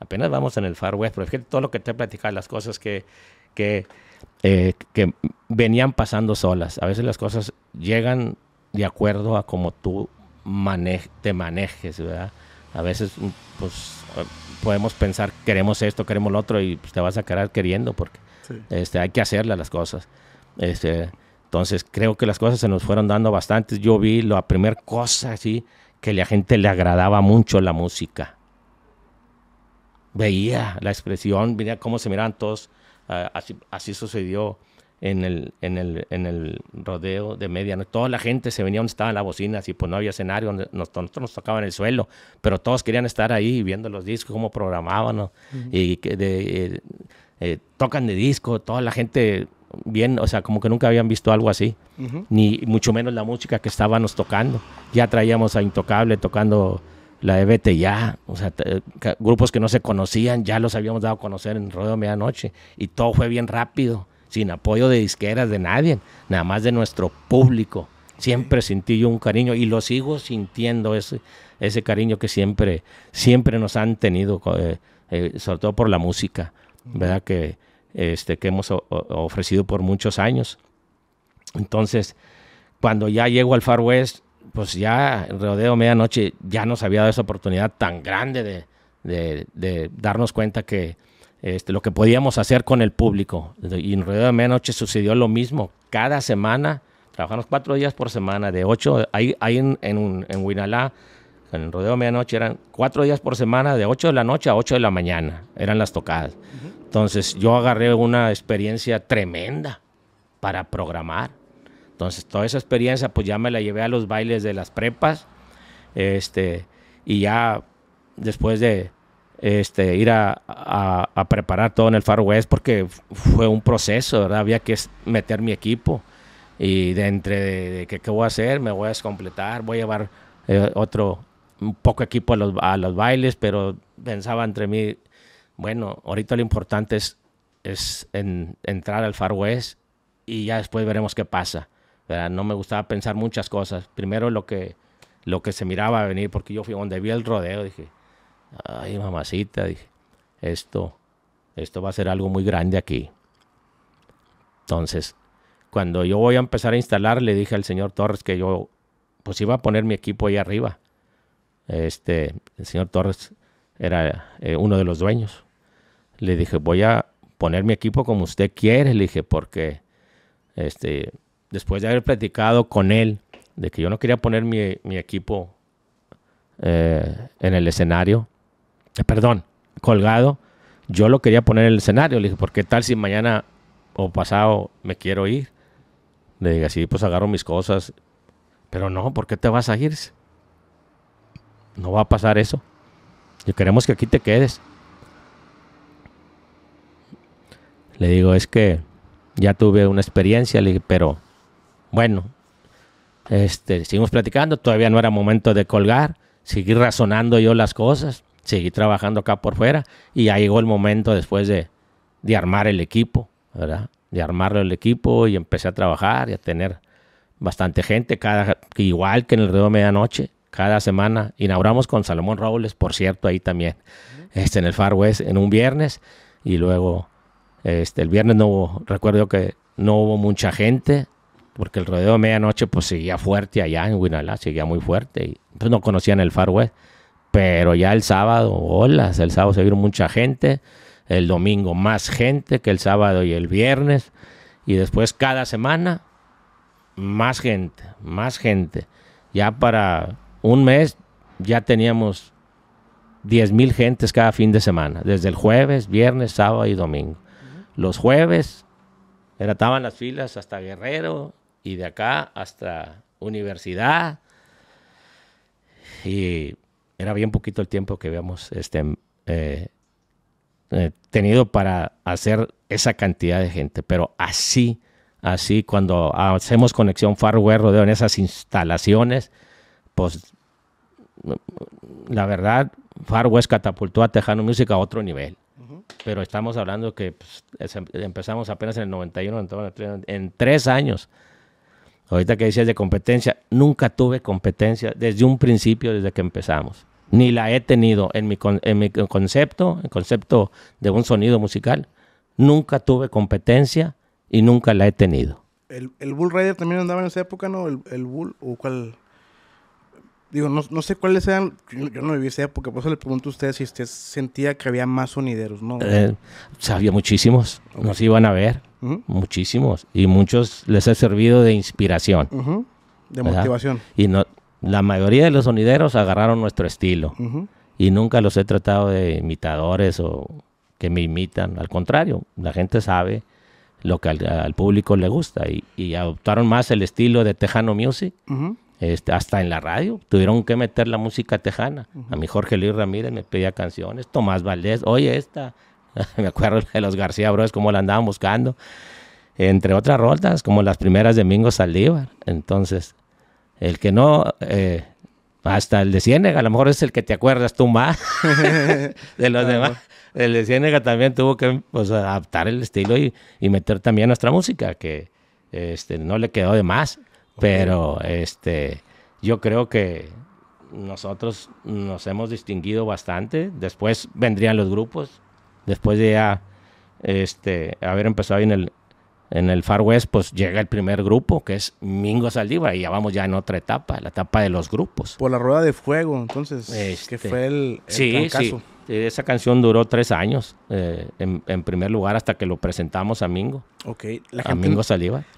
Apenas vamos en el Far West, pero es todo lo que te he platicado, las cosas que, eh, que, venían pasando solas. A veces las cosas llegan de acuerdo a cómo tú te manejes, ¿verdad? A veces pues, podemos pensar, queremos esto, queremos lo otro, y pues, te vas a quedar queriendo porque este, hay que hacerle las cosas. Este, entonces creo que las cosas se nos fueron dando bastantes. Yo vi la primera cosa así que la gente le agradaba mucho la música. Veía la expresión, veía cómo se miraban todos. Ah, así, así, sucedió en el, en, el, rodeo de medianoche. Toda la gente se venía donde estaba la bocina, y pues no había escenario, nos, nosotros nos tocaban el suelo, pero todos querían estar ahí viendo los discos, cómo programaban, y que eh, eh, tocan de disco, toda la gente bien, o sea, como que nunca habían visto algo así, ni mucho menos la música que estábamos tocando. Ya traíamos a Intocable tocando la EBT Ya, o sea, grupos que no se conocían, ya los habíamos dado a conocer en Rodeo Medianoche, y todo fue bien rápido, sin apoyo de disqueras, de nadie, nada más de nuestro público. Siempre sentí yo un cariño y lo sigo sintiendo, ese, ese cariño que siempre, siempre nos han tenido, eh, eh, sobre todo por la música, ¿verdad? Que, este, que hemos ofrecido por muchos años. Entonces, cuando ya llego al Far West, pues ya en rodeo medianoche, ya nos había dado esa oportunidad tan grande de, darnos cuenta que este, lo que podíamos hacer con el público. Y en rodeo de medianoche sucedió lo mismo. Cada semana, trabajamos cuatro días por semana, de ocho, ahí, ahí en, en, en Huinalá, en rodeo de medianoche eran cuatro días por semana, de ocho de la noche a ocho de la mañana, eran las tocadas. Entonces yo agarré una experiencia tremenda para programar. Entonces toda esa experiencia pues ya me la llevé a los bailes de las prepas. Este, y ya después de este, ir a, preparar todo en el Far West porque fue un proceso, ¿verdad? Había que meter mi equipo. Y de entre de, qué voy a hacer, me voy a descompletar, voy a llevar eh, otro, un poco equipo a los, a los bailes, pero pensaba entre mí, bueno, ahorita lo importante es, entrar al Far West y ya después veremos qué pasa. No me gustaba pensar muchas cosas. Primero lo que, lo que se miraba a venir, porque yo fui donde vi el rodeo, dije, ay mamacita, dije, esto, esto va a ser algo muy grande aquí. Entonces, cuando yo voy a empezar a instalar, le dije al señor Torres que yo, pues iba a poner mi equipo ahí arriba. Este, el señor Torres era eh, uno de los dueños. Le dije, voy a poner mi equipo como usted quiere, le dije, porque este, después de haber platicado con él de que yo no quería poner mi, equipo eh, en el escenario, eh, perdón, colgado, yo lo quería poner en el escenario. Le dije, ¿por qué tal si mañana o pasado me quiero ir? Le dije, sí, pues agarro mis cosas. Pero no, ¿por qué te vas a ir? No va a pasar eso. Y queremos que aquí te quedes. Le digo, es que ya tuve una experiencia, pero bueno, este, seguimos platicando, todavía no era momento de colgar, seguí razonando yo las cosas, seguí trabajando acá por fuera y ya llegó el momento después de, armar el equipo, ¿verdad? De armarlo el equipo y empecé a trabajar y a tener bastante gente, cada, igual que en el Río de Medianoche, cada semana. Inauguramos con Salomón Robles, por cierto, ahí también, este, en el Far West, en un viernes, y luego este, el viernes no hubo, recuerdo que no hubo mucha gente, porque el rodeo de medianoche pues seguía fuerte allá en Huinalá, seguía muy fuerte. Y, entonces pues, no conocían el Far West. Pero ya el sábado, hola, el sábado se vieron mucha gente, el domingo más gente que el sábado y el viernes. Y después cada semana más gente, más gente. Ya para un mes ya teníamos 10.000 mil gentes cada fin de semana, desde el jueves, viernes, sábado y domingo los jueves estaban las filas hasta Guerrero y de acá hasta Universidad. Y era bien poquito el tiempo que habíamos este, eh, eh, tenido para hacer esa cantidad de gente, pero así, así cuando hacemos conexión Farware Rodeo en esas instalaciones, pues la verdad, Far West catapultó a Tejano Música a otro nivel. Pero estamos hablando que pues, empezamos apenas en el 91, en tres años. Ahorita que decías de competencia, nunca tuve competencia desde un principio, desde que empezamos. Ni la he tenido en mi, en mi concepto, en concepto de un sonido musical. Nunca tuve competencia y nunca la he tenido. El, Bull Rider también andaba en esa época, ¿no? El, el Bull, ¿o cuál? Digo, no, no sé cuáles eran, yo, no viví esa porque por eso le pregunto a usted si usted sentía que había más sonideros, ¿no? Eh, había muchísimos, nos iban a ver, muchísimos, y muchos les he servido de inspiración. De motivación. Y no, la mayoría de los sonideros agarraron nuestro estilo, y nunca los he tratado de imitadores o que me imitan, al contrario, la gente sabe lo que al, público le gusta, y, y, adoptaron más el estilo de Tejano Music este, hasta en la radio, tuvieron que meter la música tejana. A mí Jorge Luis Ramírez me pedía canciones, Tomás Valdés, oye esta, me acuerdo de los García Bros, como la andaban buscando, entre otras rotas, como las primeras de Mingo Saldívar. Entonces, el que no, eh, hasta el de Ciénega, a lo mejor es el que te acuerdas tú más de los demás. El de Ciénega también tuvo que pues, adaptar el estilo y, meter también nuestra música, que este, no le quedó de más. Pero este, yo creo que nosotros nos hemos distinguido bastante. Después vendrían los grupos. Después de ya este, haber empezado en el, en el Far West, pues llega el primer grupo, que es Mingo Saldívar, y ya vamos ya en otra etapa, la etapa de los grupos. Por la rueda de fuego, entonces, es que este, fue el, el sí, este, esa canción duró tres años eh, en, primer lugar hasta que lo presentamos a Mingo. Ok. La Mingo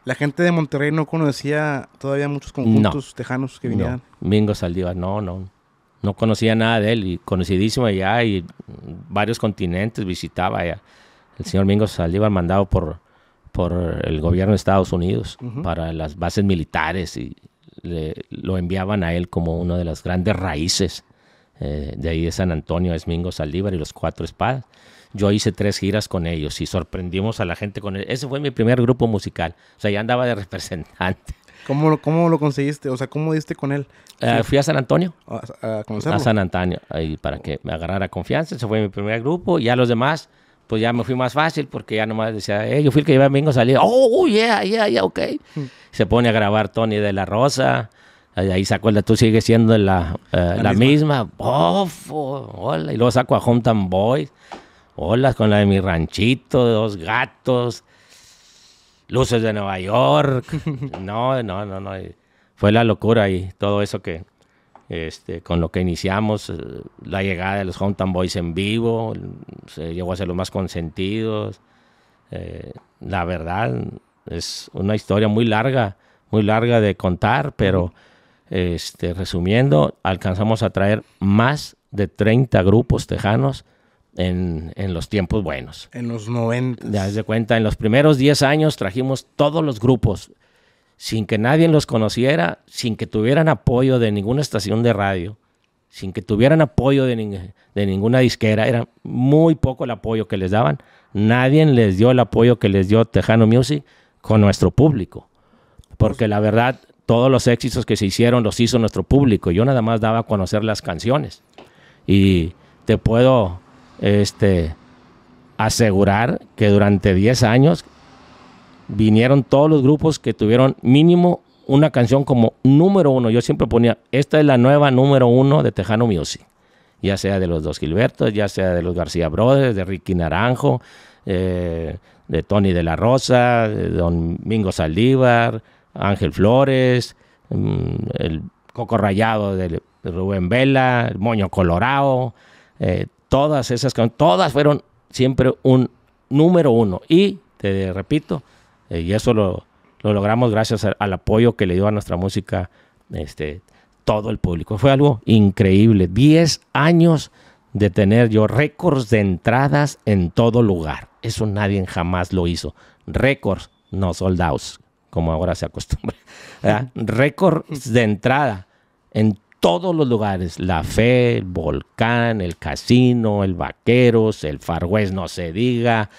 La gente de Monterrey no conocía todavía muchos conjuntos tejanos que vinieran. No. Mingo Saldívar, no, no. No conocía nada de él y conocidísimo allá y varios continentes visitaba allá. El señor Mingo Saldívar, mandado por, por el gobierno de Estados Unidos para las bases militares y lo enviaban a él como una de las grandes raíces eh, de ahí de San Antonio, es Mingo Saldívar y los Cuatro Espadas. Yo hice tres giras con ellos y sorprendimos a la gente con él. Ese fue mi primer grupo musical. O sea, ya andaba de representante. ¿Cómo lo, cómo lo conseguiste? O sea, ¿cómo diste con él? Eh, fui a San Antonio. ¿A, A San Antonio, ahí para que me agarrara confianza. Ese fue mi primer grupo. Y a los demás, pues ya me fui más fácil porque ya nomás decía, eh, yo fui el que llevaba a Mingo oh, oh, yeah, yeah, yeah, ok. Mm. Se pone a grabar Tony de la Rosa ahí saco la, tú sigues siendo la, eh, misma. hola. Y luego saco a Hometown Boys. Hola, con la de mi ranchito, dos gatos, luces de Nueva York. No, no, no, no. Fue la locura ahí. todo eso que, este, con lo que iniciamos, eh, la llegada de los Hometown Boys en vivo, se llegó a ser los más consentidos. Eh, la verdad, es una historia muy larga, muy larga de contar, pero este, resumiendo, alcanzamos a traer más de 30 grupos tejanos en, los tiempos buenos. En los 90. de cuenta, en los primeros 10 años trajimos todos los grupos, sin que nadie los conociera, sin que tuvieran apoyo de ninguna estación de radio, sin que tuvieran apoyo de, de ninguna disquera. Era muy poco el apoyo que les daban. Nadie les dio el apoyo que les dio Tejano Music con nuestro público. Porque la verdad, todos los éxitos que se hicieron los hizo nuestro público. Yo nada más daba a conocer las canciones. Y te puedo este, asegurar que durante 10 años vinieron todos los grupos que tuvieron mínimo una canción como número uno. Yo siempre ponía, esta es la nueva número uno de Tejano Music. Ya sea de los dos Gilbertos, ya sea de los García Brothers, de Ricky Naranjo, eh, de Tony de la Rosa, de Domingo Saldívar, Ángel Flores, mm, el Coco Rayado de Rubén Vela, el Moño Colorado, eh, todas esas todas fueron siempre un número uno. Y te repito, eh, y eso lo, logramos gracias al apoyo que le dio a nuestra música este, todo el público. Fue algo increíble. Diez años de tener yo récords de entradas en todo lugar. Eso nadie jamás lo hizo. Récords, no soldados como ahora se acostumbra. Récords de entrada en todos los lugares. La Fe, el Volcán, el Casino, el Vaqueros, el Far no se diga,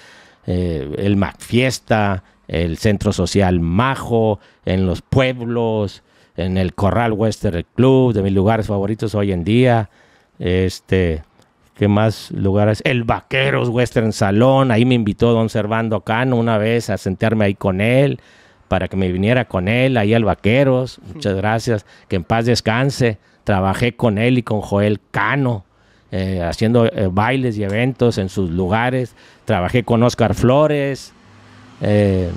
eh, ...el el Fiesta... el Centro Social Majo, en los pueblos, en el Corral Western Club, de mis lugares favoritos hoy en día. Este, ¿Qué más lugares? El Vaqueros Western Salón. Ahí me invitó don Servando Cano una vez a sentarme ahí con él para que me viniera con él ahí al Vaqueros. Muchas gracias. Que en paz descanse. Trabajé con él y con Joel Cano, eh, haciendo eh, bailes y eventos en sus lugares. Trabajé con Oscar Flores. Eh,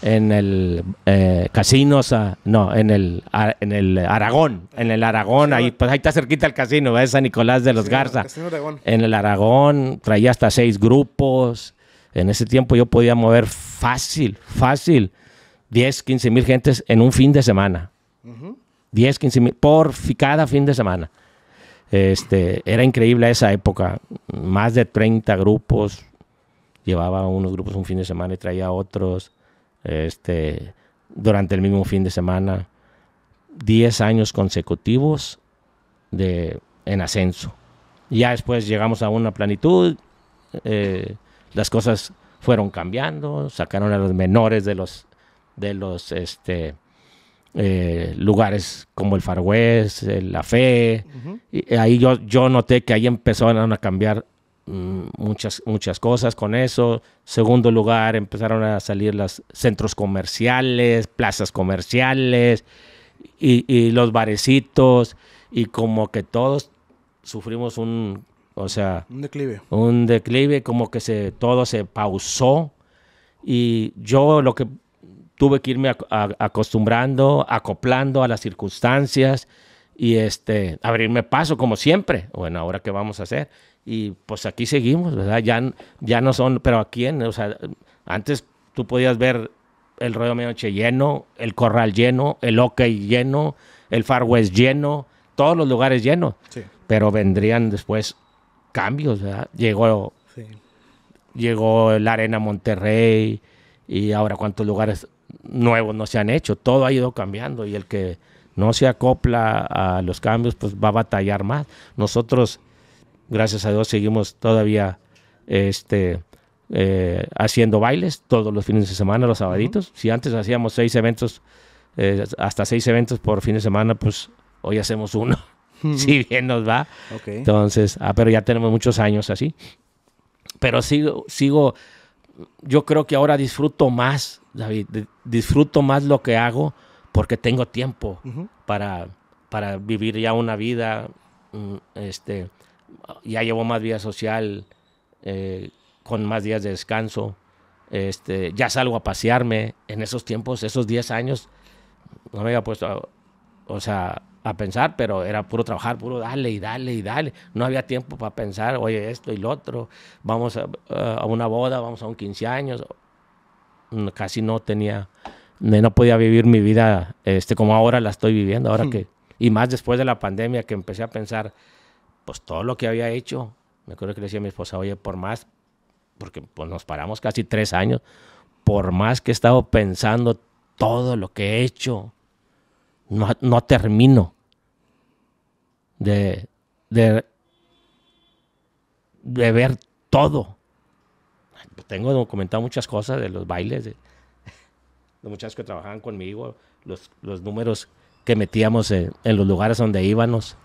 en el Casino, Casinos, ah, no, en el, ah, en el Aragón, en el Aragón, ahí, pues está cerquita el casino, ¿ves? San Nicolás de los Garza. en el Aragón traía hasta seis grupos. En ese tiempo yo podía mover fácil, fácil, 10, 15 mil gentes en un fin de semana. 10, 15 mil, por cada fin de semana. Este, era increíble esa época. Más de 30 grupos. Llevaba unos grupos un fin de semana y traía otros. Este, durante el mismo fin de semana. 10 años consecutivos de, en ascenso. Ya después llegamos a una planitud. Eh, las cosas fueron cambiando. Sacaron a los menores de los de los este, eh, lugares como el Far West, eh, la Fe. y ahí yo, yo noté que ahí empezaron a cambiar mm, muchas, muchas cosas con eso. Segundo lugar, empezaron a salir los centros comerciales, plazas comerciales y, los barecitos y como que todos sufrimos un, o sea, un declive. Un declive, como que se, todo se pausó. Y yo lo que tuve que irme acostumbrando, acoplando a las circunstancias y este, abrirme paso como siempre. Bueno, ahora qué vamos a hacer. Y pues aquí seguimos, ¿verdad? Ya, ya no son, pero aquí, o sea, antes tú podías ver el Rodeo Medianoche lleno, el Corral lleno, el OK lleno, el Far West lleno, todos los lugares llenos. Sí. Pero vendrían después cambios, ¿verdad? Llegó, sí. llegó la Arena Monterrey y ahora cuántos lugares nuevos no se han hecho, todo ha ido cambiando y el que no se acopla a los cambios pues va a batallar más. Nosotros, gracias a Dios, seguimos todavía este, eh, haciendo bailes todos los fines de semana, los sabaditos. Si antes hacíamos seis eventos, eh, hasta seis eventos por fin de semana, pues hoy hacemos uno, si bien nos va. Entonces, ah, pero ya tenemos muchos años así. Pero sigo, sigo yo creo que ahora disfruto más, David, disfruto más lo que hago porque tengo tiempo para, para vivir ya una vida, mm, este, ya llevo más vida social, eh, con más días de descanso, este, ya salgo a pasearme. En esos tiempos, esos 10 años, no me había puesto, o sea, a pensar, pero era puro trabajar, puro dale y dale y dale. No había tiempo para pensar, oye, esto y lo otro, vamos a, eh, una boda, vamos a un 15 años. Casi no tenía, no podía vivir mi vida este, como ahora la estoy viviendo, ahora hmm. que, y más después de la pandemia que empecé a pensar, pues todo lo que había hecho, me acuerdo que le decía a mi esposa, oye, por más, porque pues, nos paramos casi tres años, por más que he estado pensando todo lo que he hecho, no, no termino de, de, ver todo. Pues tengo documentado muchas cosas de los bailes, de los muchachos que trabajaban conmigo, los, los números que metíamos en, los lugares donde íbamos.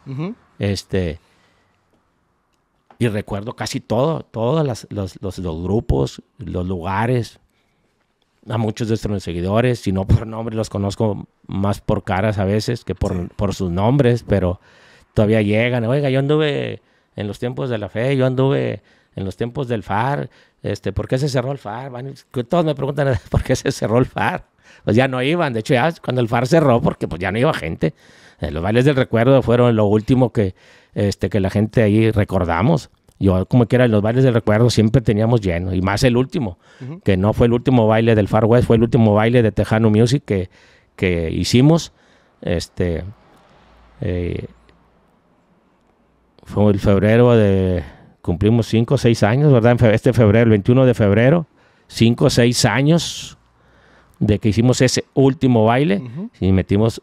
Este. Y recuerdo casi todo, todos los, grupos, los lugares, a muchos de nuestros seguidores, si no por nombre, los conozco más por caras a veces que por sus nombres, pero todavía llegan, oiga, yo anduve en los tiempos de la fe, yo anduve en los tiempos del FAR, este, ¿por qué se cerró el FAR? todos me preguntan, ¿por qué se cerró el FAR? Pues ya no iban, de hecho ya cuando el FAR cerró, porque pues ya no iba gente. Eh, los bailes del recuerdo fueron lo último que, este, que la gente ahí recordamos. Yo, como quiera, los bailes del recuerdo siempre teníamos lleno, y más el último, que no fue el último baile del Far West, fue el último baile de Tejano Music que, que hicimos. Este, eh, fue el febrero de, cumplimos cinco o seis años, ¿verdad? Este febrero, el 21 de febrero, cinco o seis años de que hicimos ese último baile y metimos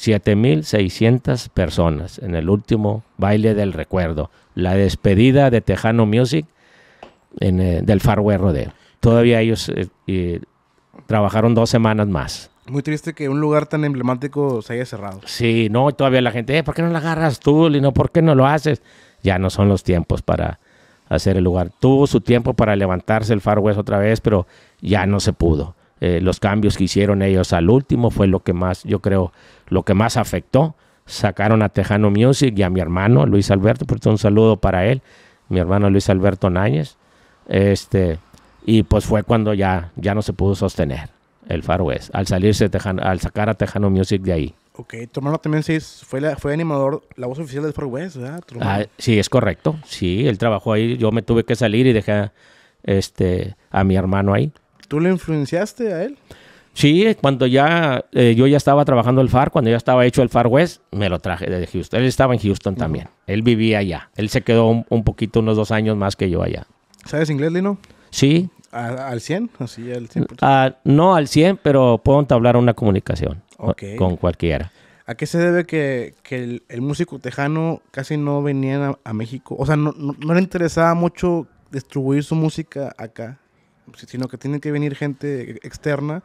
y metimos 7.600 personas en el último baile del recuerdo, la despedida de Tejano Music eh, del Farway Rodeo. Todavía ellos eh, trabajaron dos semanas más. Muy triste que un lugar tan emblemático se haya cerrado. Sí, no, todavía la gente, eh, ¿por qué no la agarras tú, Lino? ¿Por qué no lo haces? Ya no son los tiempos para hacer el lugar. Tuvo su tiempo para levantarse el Far West otra vez, pero ya no se pudo. Eh, los cambios que hicieron ellos al último fue lo que más, yo creo, lo que más afectó. Sacaron a Tejano Music y a mi hermano Luis Alberto, por un saludo para él, mi hermano Luis Alberto Náñez. Este, y pues fue cuando ya, ya no se pudo sostener el Far West, al salirse al sacar a Tejano Music de ahí. Ok, tu también sí, fue, fue animador, la voz oficial del Far West, ¿verdad? Ah, sí, es correcto. Sí, él trabajó ahí. Yo me tuve que salir y dejé este, a mi hermano ahí. ¿Tú le influenciaste a él? Sí, cuando ya eh, yo ya estaba trabajando el FAR, cuando ya estaba hecho el FAR West, me lo traje de Houston. Él estaba en Houston también. Él vivía allá. Él se quedó un, un, poquito, unos dos años más que yo allá. ¿Sabes inglés, Lino? Sí, ¿Al 100? Así, ah, no al 100, pero puedo entablar una comunicación con cualquiera. ¿A qué se debe que, el, músico tejano casi no venía a, México? O sea, no, no, le interesaba mucho distribuir su música acá, sino que tiene que venir gente externa.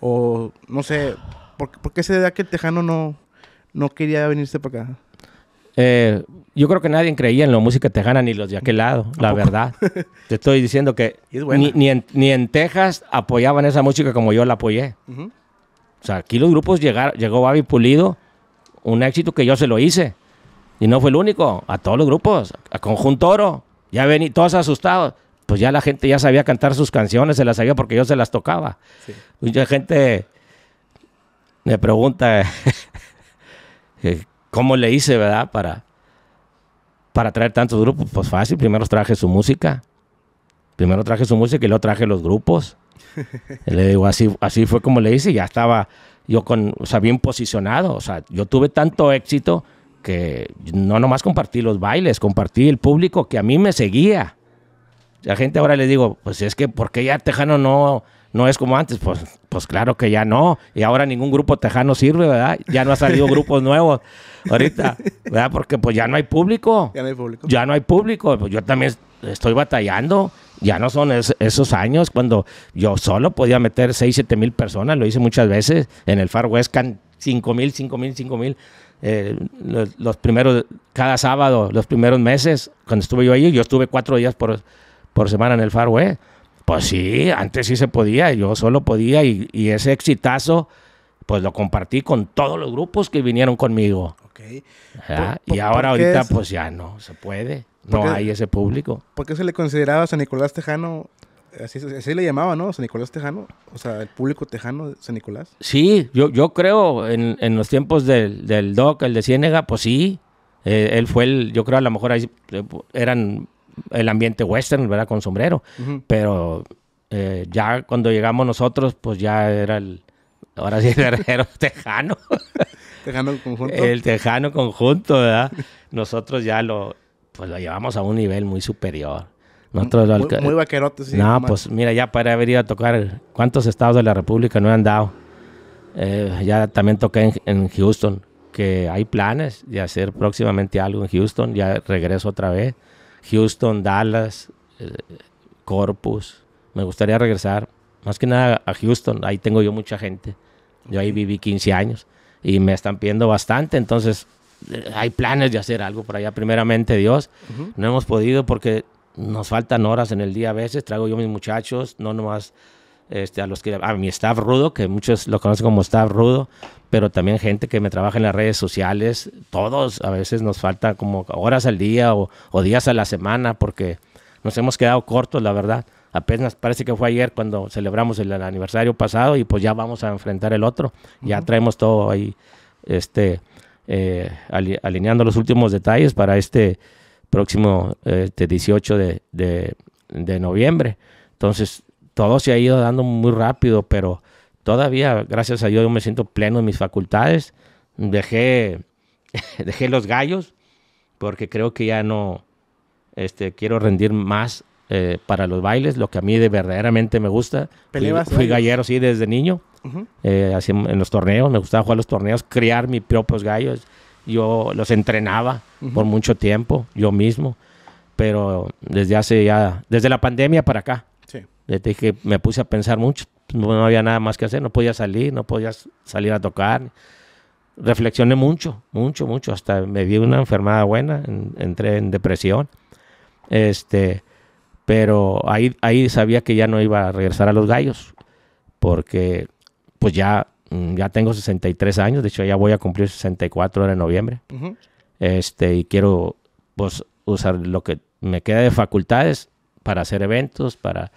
O no sé, ¿por, qué se debe a que el tejano no, no quería venirse para acá? Eh, yo creo que nadie creía en la música tejana ni los de aquel lado, la verdad. Te estoy diciendo que ni, en, Texas apoyaban esa música como yo la apoyé. O sea, aquí los grupos llegaron, llegó Babi Pulido, un éxito que yo se lo hice. Y no fue el único, a todos los grupos, a Conjunto Oro. Ya vení, todos asustados. Pues ya la gente ya sabía cantar sus canciones, se las sabía porque yo se las tocaba. Mucha gente me pregunta eh, ¿Cómo le hice, verdad? Para, para traer tantos grupos. Pues fácil, primero traje su música. Primero traje su música y luego traje los grupos. le digo, así, así fue como le hice. Ya estaba yo con, bien posicionado. O sea, yo tuve tanto éxito que no nomás compartí los bailes, compartí el público que a mí me seguía. La gente ahora le digo, pues es que, ¿por qué ya Tejano no no es como antes, pues, pues claro que ya no. Y ahora ningún grupo tejano sirve, ¿verdad? Ya no ha salido grupos nuevos ahorita, ¿verdad? Porque pues ya no hay público. Ya no hay público. Ya no hay público. Pues yo también estoy batallando. Ya no son esos años cuando yo solo podía meter 6, 7 mil personas. Lo hice muchas veces. En el Far West Can 5 mil, 5 mil, 5 mil. Eh, los, primeros, cada sábado, los primeros meses, cuando estuve yo ahí, yo estuve cuatro días por, por semana en el Far West. Pues sí, antes sí se podía, yo solo podía y, ese exitazo pues lo compartí con todos los grupos que vinieron conmigo. Okay. y ahora ahorita pues ya no se puede, no hay ese público. ¿Por qué se le consideraba a San Nicolás Tejano? Así, le llamaba, ¿no? San Nicolás Tejano, o sea, el público tejano de San Nicolás. Sí, yo, yo creo en, en los tiempos del, Doc, el de Ciénega, pues sí, eh, él fue el, yo creo a lo mejor ahí eh, eran el ambiente western, ¿verdad? Con sombrero. Pero eh, ya cuando llegamos nosotros, pues ya era el. Ahora sí, el herrero tejano. tejano conjunto. El tejano conjunto, ¿verdad? Nosotros ya lo, pues lo llevamos a un nivel muy superior. Nosotros muy, lo vaquerote, sí. No, pues mira, ya para haber ido a tocar, ¿cuántos estados de la República no han dado? Eh, ya también toqué en, Houston, que hay planes de hacer próximamente algo en Houston, ya regreso otra vez. Houston, Dallas, eh, Corpus. Me gustaría regresar, más que nada a Houston, ahí tengo yo mucha gente. Yo ahí viví 15 años y me están pidiendo bastante, entonces eh, hay planes de hacer algo por allá, primeramente Dios. No hemos podido porque nos faltan horas en el día a veces, traigo yo mis muchachos, no nomás este, a los que a mi staff rudo, que muchos lo conocen como staff rudo, pero también gente que me trabaja en las redes sociales, todos a veces nos falta como horas al día o, días a la semana porque nos hemos quedado cortos, la verdad. Apenas parece que fue ayer cuando celebramos el, aniversario pasado y pues ya vamos a enfrentar el otro. Ya traemos todo ahí, este, eh, alineando los últimos detalles para este próximo este 18 de noviembre. Entonces, todo se ha ido dando muy rápido, pero todavía, gracias a Dios, yo me siento pleno en mis facultades. Dejé, dejé los gallos porque creo que ya no este, quiero rendir más eh, para los bailes, lo que a mí de verdaderamente me gusta. fui, gallero, sí, desde niño. Eh, en los torneos, me gustaba jugar los torneos, criar mis propios gallos. Yo los entrenaba por mucho tiempo, yo mismo. Pero desde hace ya, desde la pandemia para acá, que me puse a pensar mucho, no había nada más que hacer, no podía salir, no podía salir a tocar. Reflexioné mucho, mucho, mucho, hasta me di una enfermedad buena, entré en depresión. Este, pero ahí, ahí sabía que ya no iba a regresar a los gallos, porque pues ya, mm, ya tengo 63 años, de hecho ya voy a cumplir 64 en noviembre. Este, y quiero pues usar lo que me queda de facultades para hacer eventos, para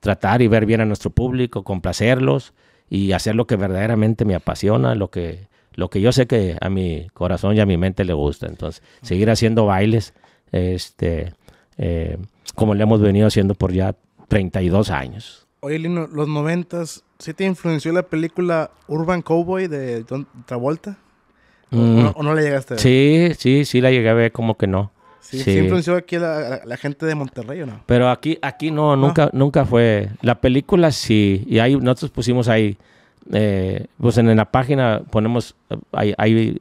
tratar y ver bien a nuestro público, complacerlos y hacer lo que verdaderamente me apasiona, lo que, lo que yo sé que a mi corazón y a mi mente le gusta. Entonces, seguir haciendo bailes, este, eh, como le hemos venido haciendo por ya 32 años. Oye, Lino, los noventas, ¿sí te influenció la película Urban Cowboy de Don Travolta? Mm. no, ¿O, la llegaste a ver? Sí, sí, sí la llegué a ver, como que no. Sí, sí. influenció aquí la, gente de Monterrey, ¿o no? Pero aquí, aquí no, ah. nunca, nunca fue. La película sí, y ahí nosotros pusimos ahí, eh, pues en, la página ponemos, ahí,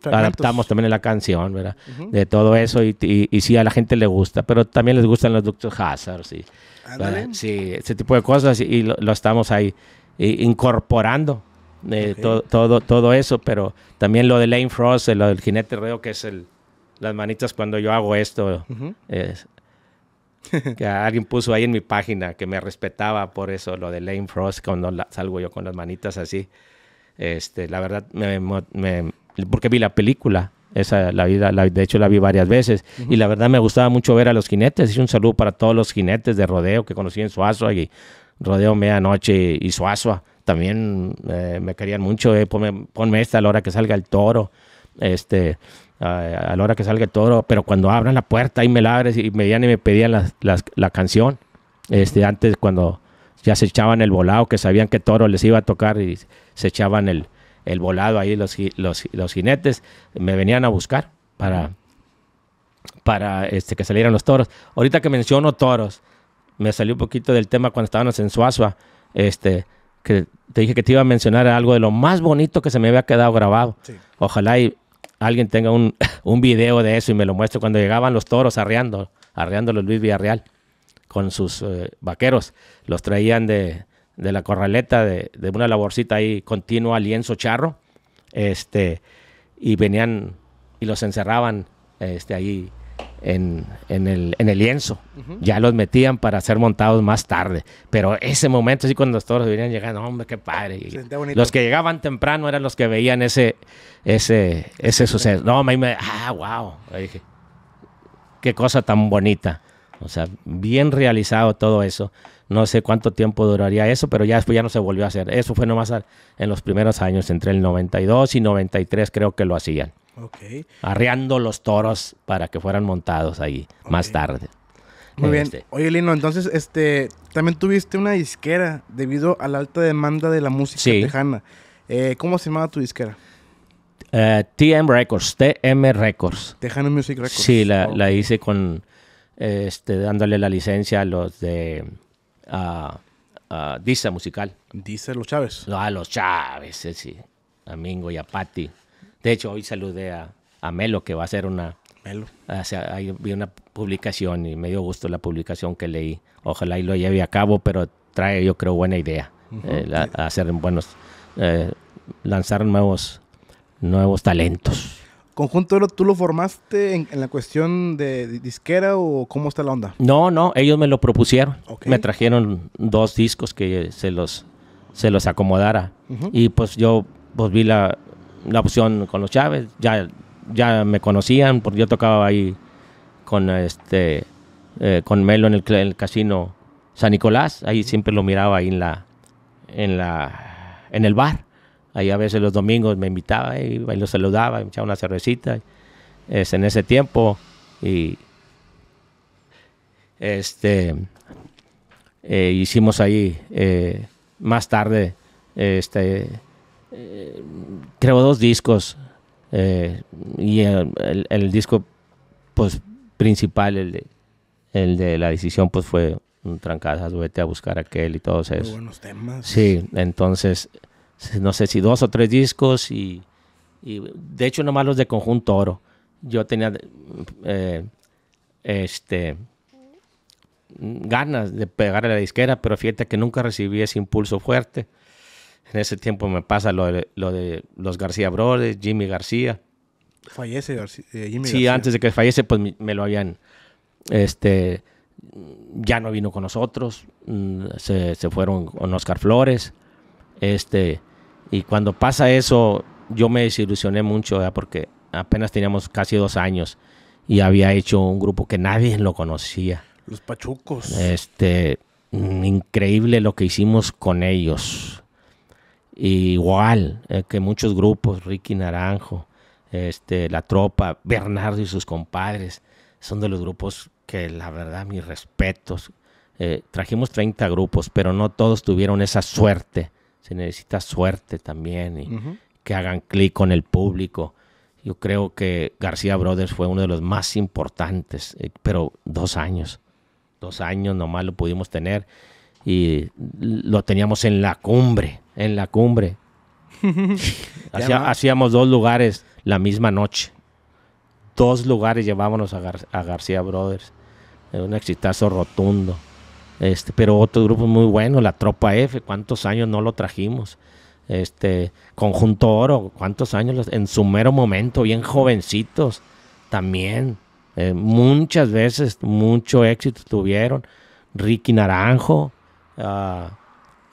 adaptamos también la canción, ¿verdad? De todo eso, y, y, sí, a la gente le gusta, pero también les gustan los Dr. Hazard, sí. Sí, ese tipo de cosas, y lo, estamos ahí incorporando. Eh, todo, todo, todo eso, pero también lo de Lane Frost, lo del jinete reo, que es el, las manitas cuando yo hago esto. que alguien puso ahí en mi página que me respetaba por eso, lo de Lane Frost, cuando salgo yo con las manitas así. Este, la verdad, me, porque vi la película, esa, la vida, de hecho la vi varias veces, y la verdad me gustaba mucho ver a los jinetes. Y un saludo para todos los jinetes de rodeo que conocí en Suazua, y rodeo medianoche y, y Suazua. También eh, me querían mucho, eh, ponme, esta a la hora que salga el toro este, a, la hora que salga el toro, pero cuando abran la puerta y me la y me y me pedían la, la, canción, este, antes cuando ya se echaban el volado, que sabían que toro les iba a tocar y se echaban el, volado ahí los, los, jinetes, me venían a buscar para, para este, que salieran los toros. Ahorita que menciono toros, me salió un poquito del tema cuando estábamos en Suazua, este, que te dije que te iba a mencionar algo de lo más bonito que se me había quedado grabado. Ojalá alguien tenga un, video de eso y me lo muestre cuando llegaban los toros arreando, arreando los Luis Villarreal con sus eh, vaqueros. Los traían de, de la corraleta, de, de, una laborcita ahí continua, lienzo charro, este, y venían y los encerraban este, ahí en, el, lienzo. Ya los metían para ser montados más tarde. Pero ese momento, sí, cuando los toros llegar llegando, hombre, qué padre. Los que llegaban temprano eran los que veían ese, ese, ese suceso. No, me, me ah, wow. qué cosa tan bonita. O sea, bien realizado todo eso. No sé cuánto tiempo duraría eso, pero ya después ya no se volvió a hacer. Eso fue nomás en los primeros años, entre el 92 y 93 creo que lo hacían. Okay. Arreando los toros para que fueran montados ahí más tarde. Muy bien. Este. Oye, Lino, entonces, este, también tuviste una disquera debido a la alta demanda de la música tejana. Eh, ¿Cómo se llamaba tu disquera? Eh, TM Records, TM Records. Tejano Music Records. Sí, la, la hice con este, dándole la licencia a los de a, Disa Musical. Dice los Chávez. a los Chávez, eh, sí. A Mingo y a Patti. De hecho, hoy saludé a, Melo, que va a hacer una... Melo. vi una publicación y me dio gusto la publicación que leí. Ojalá y lo lleve a cabo, pero trae, yo creo, buena idea. Eh, hacer buenos... Eh, lanzar nuevos, nuevos talentos. ¿Conjunto tú lo formaste en, la cuestión de, disquera o cómo está la onda? No, no, ellos me lo propusieron. Me trajeron dos discos que se los, se los acomodara. Y pues yo pues, vi la, opción con los Chávez, ya, ya me conocían, porque yo tocaba ahí con este eh, con Melo en el, en el, casino San Nicolás, ahí siempre lo miraba ahí la en la en el bar. Ahí a veces los domingos me invitaba y, y lo saludaba, y echaba una cervecita. Es, en ese tiempo y este eh, hicimos ahí eh, más tarde este eh, creo dos discos y el, disco pues principal el de, la decisión pues fue un trancazas vete a buscar aquel y todos esos temas sí entonces no sé si dos o tres discos y, de hecho nomás los de Conjunto Oro. Yo tenía eh, este, ganas de pegar a la disquera, pero fíjate que nunca recibí ese impulso fuerte. En ese tiempo me pasa lo de, los García Brothers, Jimmy García. Fallece eh, Jimmy sí, antes de que fallece, pues me lo habían... Este, ya no vino con nosotros, mm, se, se fueron con Oscar Flores. Este, y cuando pasa eso, yo me desilusioné mucho, porque apenas teníamos casi dos años y había hecho un grupo que nadie lo conocía. Los Pachucos. Este, increíble lo que hicimos con ellos. igual eh, que muchos grupos, Ricky Naranjo, este, La Tropa, Bernardo y sus compadres, son de los grupos que la verdad, mis respetos. Eh, trajimos 30 grupos, pero no todos tuvieron esa suerte se necesita suerte también y que hagan clic con el público. Yo creo que García Brothers fue uno de los más importantes, eh, pero dos años, dos años nomás lo pudimos tener y lo teníamos en la cumbre, en la cumbre. hacíamos dos lugares la misma noche. Dos lugares llevábamos a, García Brothers. un exitazo rotundo. Este, pero otro grupo muy bueno, la Tropa F, ¿cuántos años no lo trajimos? Este, Conjunto Oro, ¿cuántos años? en su mero momento, bien jovencitos, también. Eh, muchas veces, mucho éxito tuvieron. Ricky Naranjo, ah,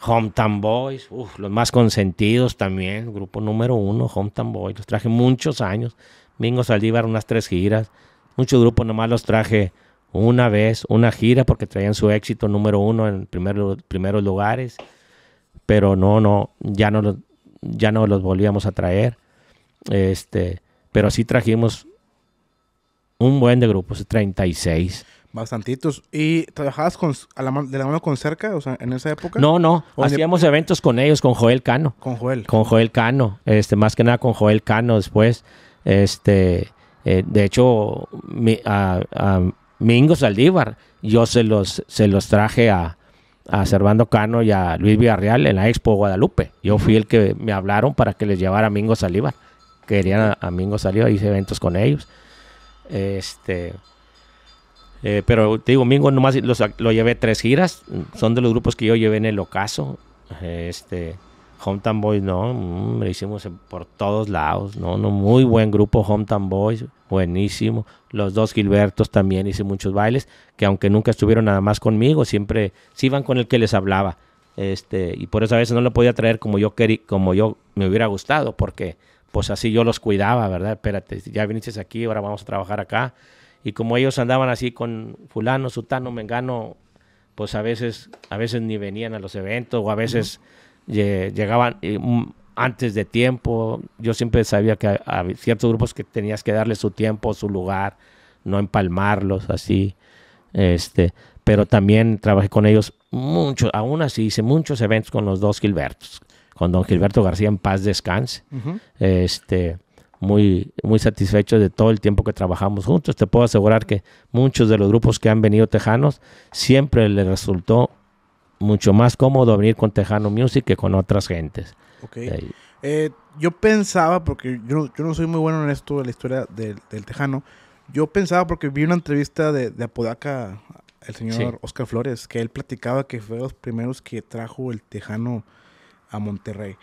Hometown Boys, los más consentidos también, grupo número uno, Hometown Boys, los traje muchos años. Mingo Saldívar, unas tres giras. Muchos grupos nomás los traje una vez una gira porque traían su éxito número uno en primeros lugares, pero no, no, ya no, los, ya no los volvíamos a traer. Este, pero sí trajimos un buen de grupos, 36. Bastantitos. ¿Y trabajabas con, de la mano con cerca, o sea, en esa época? No, no. Hacíamos eventos con ellos, con Joel Cano. Con Joel. Con Joel Cano. Este, más que nada con Joel Cano después. Este, eh, de hecho, a, a Mingo Saldívar. Yo se los, se los traje a, a Servando Cano y a Luis Villarreal en la Expo Guadalupe. Yo fui el que me hablaron para que les llevara a Mingo Saldívar. Querían a, a Mingo Saldívar, hice eventos con ellos. Este. Eh, pero te digo, Mingo nomás los, lo llevé tres giras. Son de los grupos que yo llevé en el ocaso. Este, Hometown Boys, no, lo hicimos por todos lados. No, no, muy buen grupo Hometown Boys, buenísimo los dos Gilbertos también hice muchos bailes, que aunque nunca estuvieron nada más conmigo, siempre se iban con el que les hablaba. Este, y por eso a veces no lo podía traer como yo quería, como yo me hubiera gustado, porque pues así yo los cuidaba, ¿verdad? Espérate, ya viniste aquí, ahora vamos a trabajar acá. Y como ellos andaban así con fulano, sutano, mengano, pues a veces, a veces ni venían a los eventos o a veces llegaban, mm, antes de tiempo. Yo siempre sabía que había ciertos grupos que tenías que darle su tiempo, su lugar, no empalmarlos así. Este, pero también trabajé con ellos mucho, aún así hice muchos eventos con los dos Gilbertos, con don Gilberto García en paz descanse. Este, muy, muy satisfecho de todo el tiempo que trabajamos juntos. Te puedo asegurar que muchos de los grupos que han venido tejanos siempre les resultó mucho más cómodo venir con Tejano Music que con otras gentes. Eh, yo pensaba, porque yo, no soy muy bueno en esto de la historia del, Tejano, yo pensaba porque vi una entrevista de, Apodaca el señor Oscar Flores, que él platicaba que fue de los primeros que trajo el Tejano a Monterrey.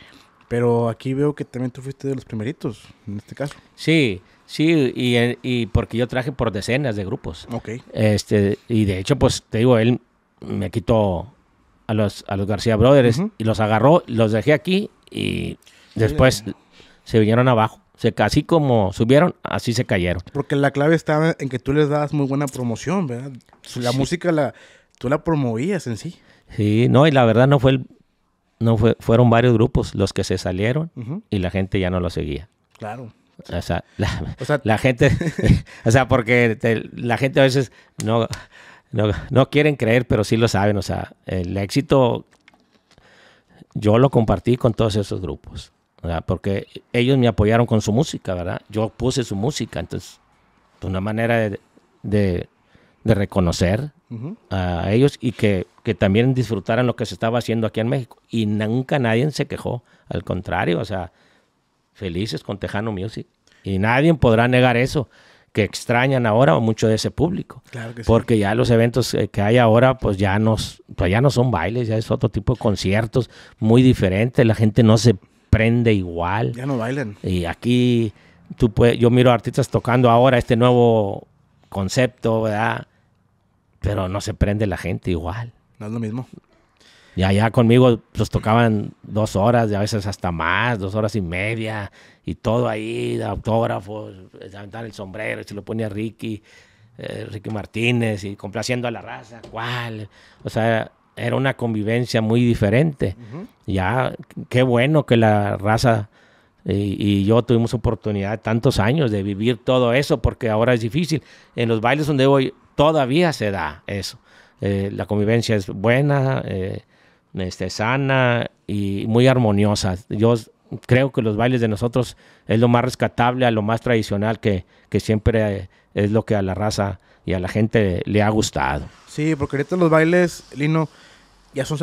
Pero aquí veo que también tú fuiste de los primeritos, en este caso. Sí, sí, y, eh, y porque yo traje por decenas de grupos. Este, y de hecho, pues te digo, él me quitó a los, a los García Brothers y los agarró, los dejé aquí y después se vinieron abajo. Se, así como subieron, así se cayeron. Porque la clave estaba en que tú les dabas muy buena promoción, ¿verdad? La música la, tú la promovías en sí. Sí, no, y la verdad no fue no fue, fueron varios grupos los que se salieron y la gente ya no lo seguía. Claro. O sea, la, gente, o sea, porque la gente a veces no, no, quieren creer, pero sí lo saben. O sea, el éxito yo lo compartí con todos esos grupos, Porque ellos me apoyaron con su música, ¿verdad? Yo puse su música, entonces, pues, una manera de, reconocer a ellos y que, que, también disfrutaran lo que se estaba haciendo aquí en México. Y nunca nadie se quejó, al contrario, o sea, felices con Tejano Music. Y nadie podrá negar eso que extrañan ahora mucho de ese público. Claro que porque ya los eventos eh, que hay ahora, pues ya, pues ya no son bailes, ya es otro tipo de conciertos muy diferentes. La gente no se prende igual. Ya no bailan. Y aquí tú puedes, yo miro artistas tocando ahora este nuevo concepto, ¿verdad? Pero no se prende la gente igual. No es lo mismo. Y allá conmigo nos pues, tocaban dos horas, a veces hasta más, dos horas y media, y todo ahí, de autógrafos, levantar el sombrero, y se lo ponía Ricky, eh, Ricky Martínez, y complaciendo a la raza, cuál. O sea, era una convivencia muy diferente. Ya, qué bueno que la raza y, yo tuvimos oportunidad tantos años de vivir todo eso, porque ahora es difícil. En los bailes donde voy todavía se da eso. Eh, la convivencia es buena. Eh, este, sana y muy armoniosa. Yo creo que los bailes de nosotros es lo más rescatable, a lo más tradicional que, que siempre es lo que a la raza y a la gente le ha gustado. Sí, porque ahorita los bailes, Lino, ya son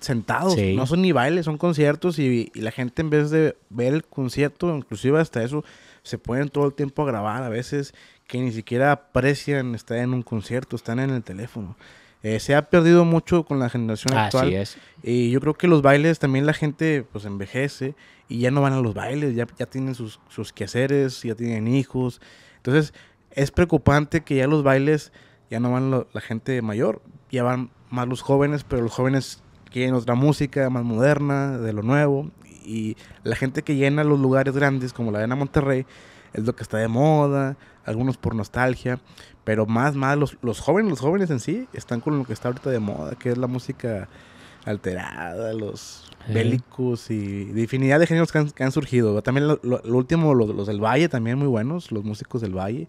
sentados, no son ni bailes, son conciertos y, la gente en vez de ver el concierto, inclusive hasta eso, se pueden todo el tiempo a grabar a veces que ni siquiera aprecian estar en un concierto, están en el teléfono. Eh, se ha perdido mucho con la generación actual. Y yo creo que los bailes también la gente pues envejece y ya no van a los bailes, ya, ya tienen sus, quehaceres, ya tienen hijos. Entonces es preocupante que ya los bailes ya no van la gente mayor, ya van más los jóvenes, pero los jóvenes quieren otra música más moderna, de lo nuevo. Y la gente que llena los lugares grandes como la arena Monterrey es lo que está de moda, algunos por nostalgia, pero más, más los, jóvenes, los jóvenes en sí están con lo que está ahorita de moda, que es la música alterada, los bélicos y de infinidad de géneros que han, surgido. También lo, último, los, del Valle, también muy buenos, los músicos del Valle,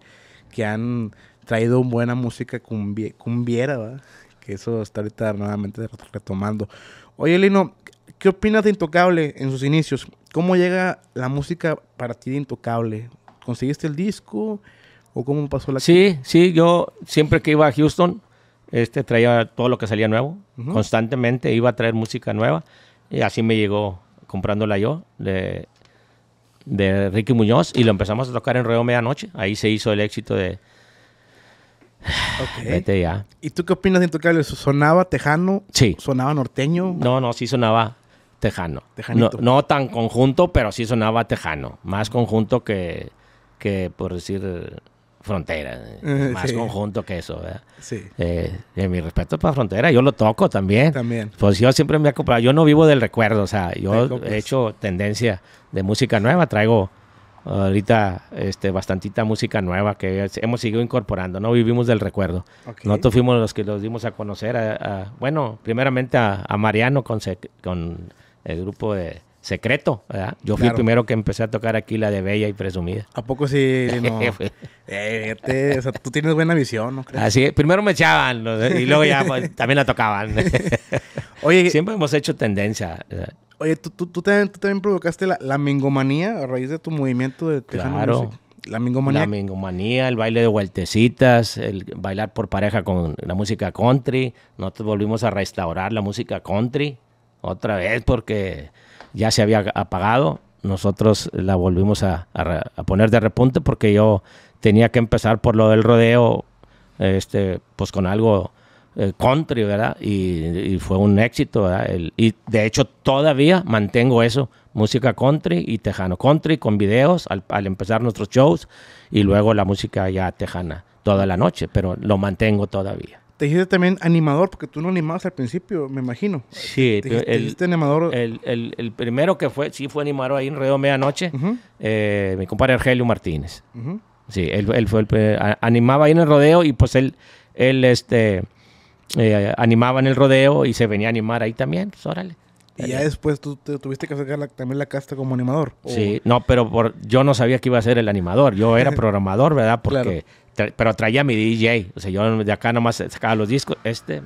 que han traído buena música ...con cumbiera, que eso está ahorita nuevamente retomando. Oye, Lino, ¿qué opinas de Intocable en sus inicios? ¿Cómo llega la música para ti de Intocable? ¿Conseguiste el disco? ¿O cómo pasó la Sí, sí, yo siempre que iba a Houston, este, traía todo lo que salía nuevo, constantemente iba a traer música nueva y así me llegó comprándola yo de, Ricky Muñoz y lo empezamos a tocar en Rodeo Medianoche, ahí se hizo el éxito de... Vete ya. ¿Y tú qué opinas de tocarlo? ¿Sonaba tejano? Sí. ¿Sonaba norteño? No, no, sí sonaba tejano. No, no, tan conjunto, pero sí sonaba tejano. Más conjunto que, que por decir, Frontera, eh, más conjunto que eso, ¿verdad? Sí. Eh, mi respeto para Frontera, yo lo toco también. También. Pues yo siempre me he comprado, yo no vivo del recuerdo, o sea, yo he hecho tendencia de música nueva, traigo ahorita este, bastantita música nueva que hemos seguido incorporando, no vivimos del recuerdo. Nosotros fuimos los que los dimos a conocer, bueno, primeramente a, a Mariano con, con el grupo de secreto, ¿verdad? Yo fui el primero que empecé a tocar aquí la de Bella y Presumida. ¿A poco sí? No. Eh, tú tienes buena visión, ¿no crees? Así, primero me echaban y luego ya pues, también la tocaban. Oye, siempre hemos hecho tendencia. Oye, tú, también, provocaste la, mingomanía a raíz de tu movimiento de Claro. La mingomanía. La mingomanía, el baile de vueltecitas, el bailar por pareja con la música country. Nosotros volvimos a restaurar la música country otra vez porque ya se había apagado. Nosotros la volvimos a, poner de repunte porque yo tenía que empezar por lo del rodeo, este, pues con algo eh, country, ¿verdad? Y, fue un éxito, y de hecho todavía mantengo eso, música country y tejano country con videos al, empezar nuestros shows y luego la música ya tejana toda la noche, pero lo mantengo todavía. Te dijiste también animador, porque tú no animabas al principio, me imagino. Sí, te, dijiste, el, animador. El, primero que fue, sí fue animador ahí en Rodeo Medianoche, eh, mi compadre Argelio Martínez. Sí, él, fue el, animaba ahí en el rodeo y pues él, él este, eh, animaba en el rodeo y se venía a animar ahí también, pues órale. Y ya después tú tuviste que sacar también la casta como animador. Sí, no, pero yo no sabía que iba a ser el animador. Yo era programador, ¿verdad? Porque pero traía mi DJ. O sea, yo de acá nomás sacaba los discos, este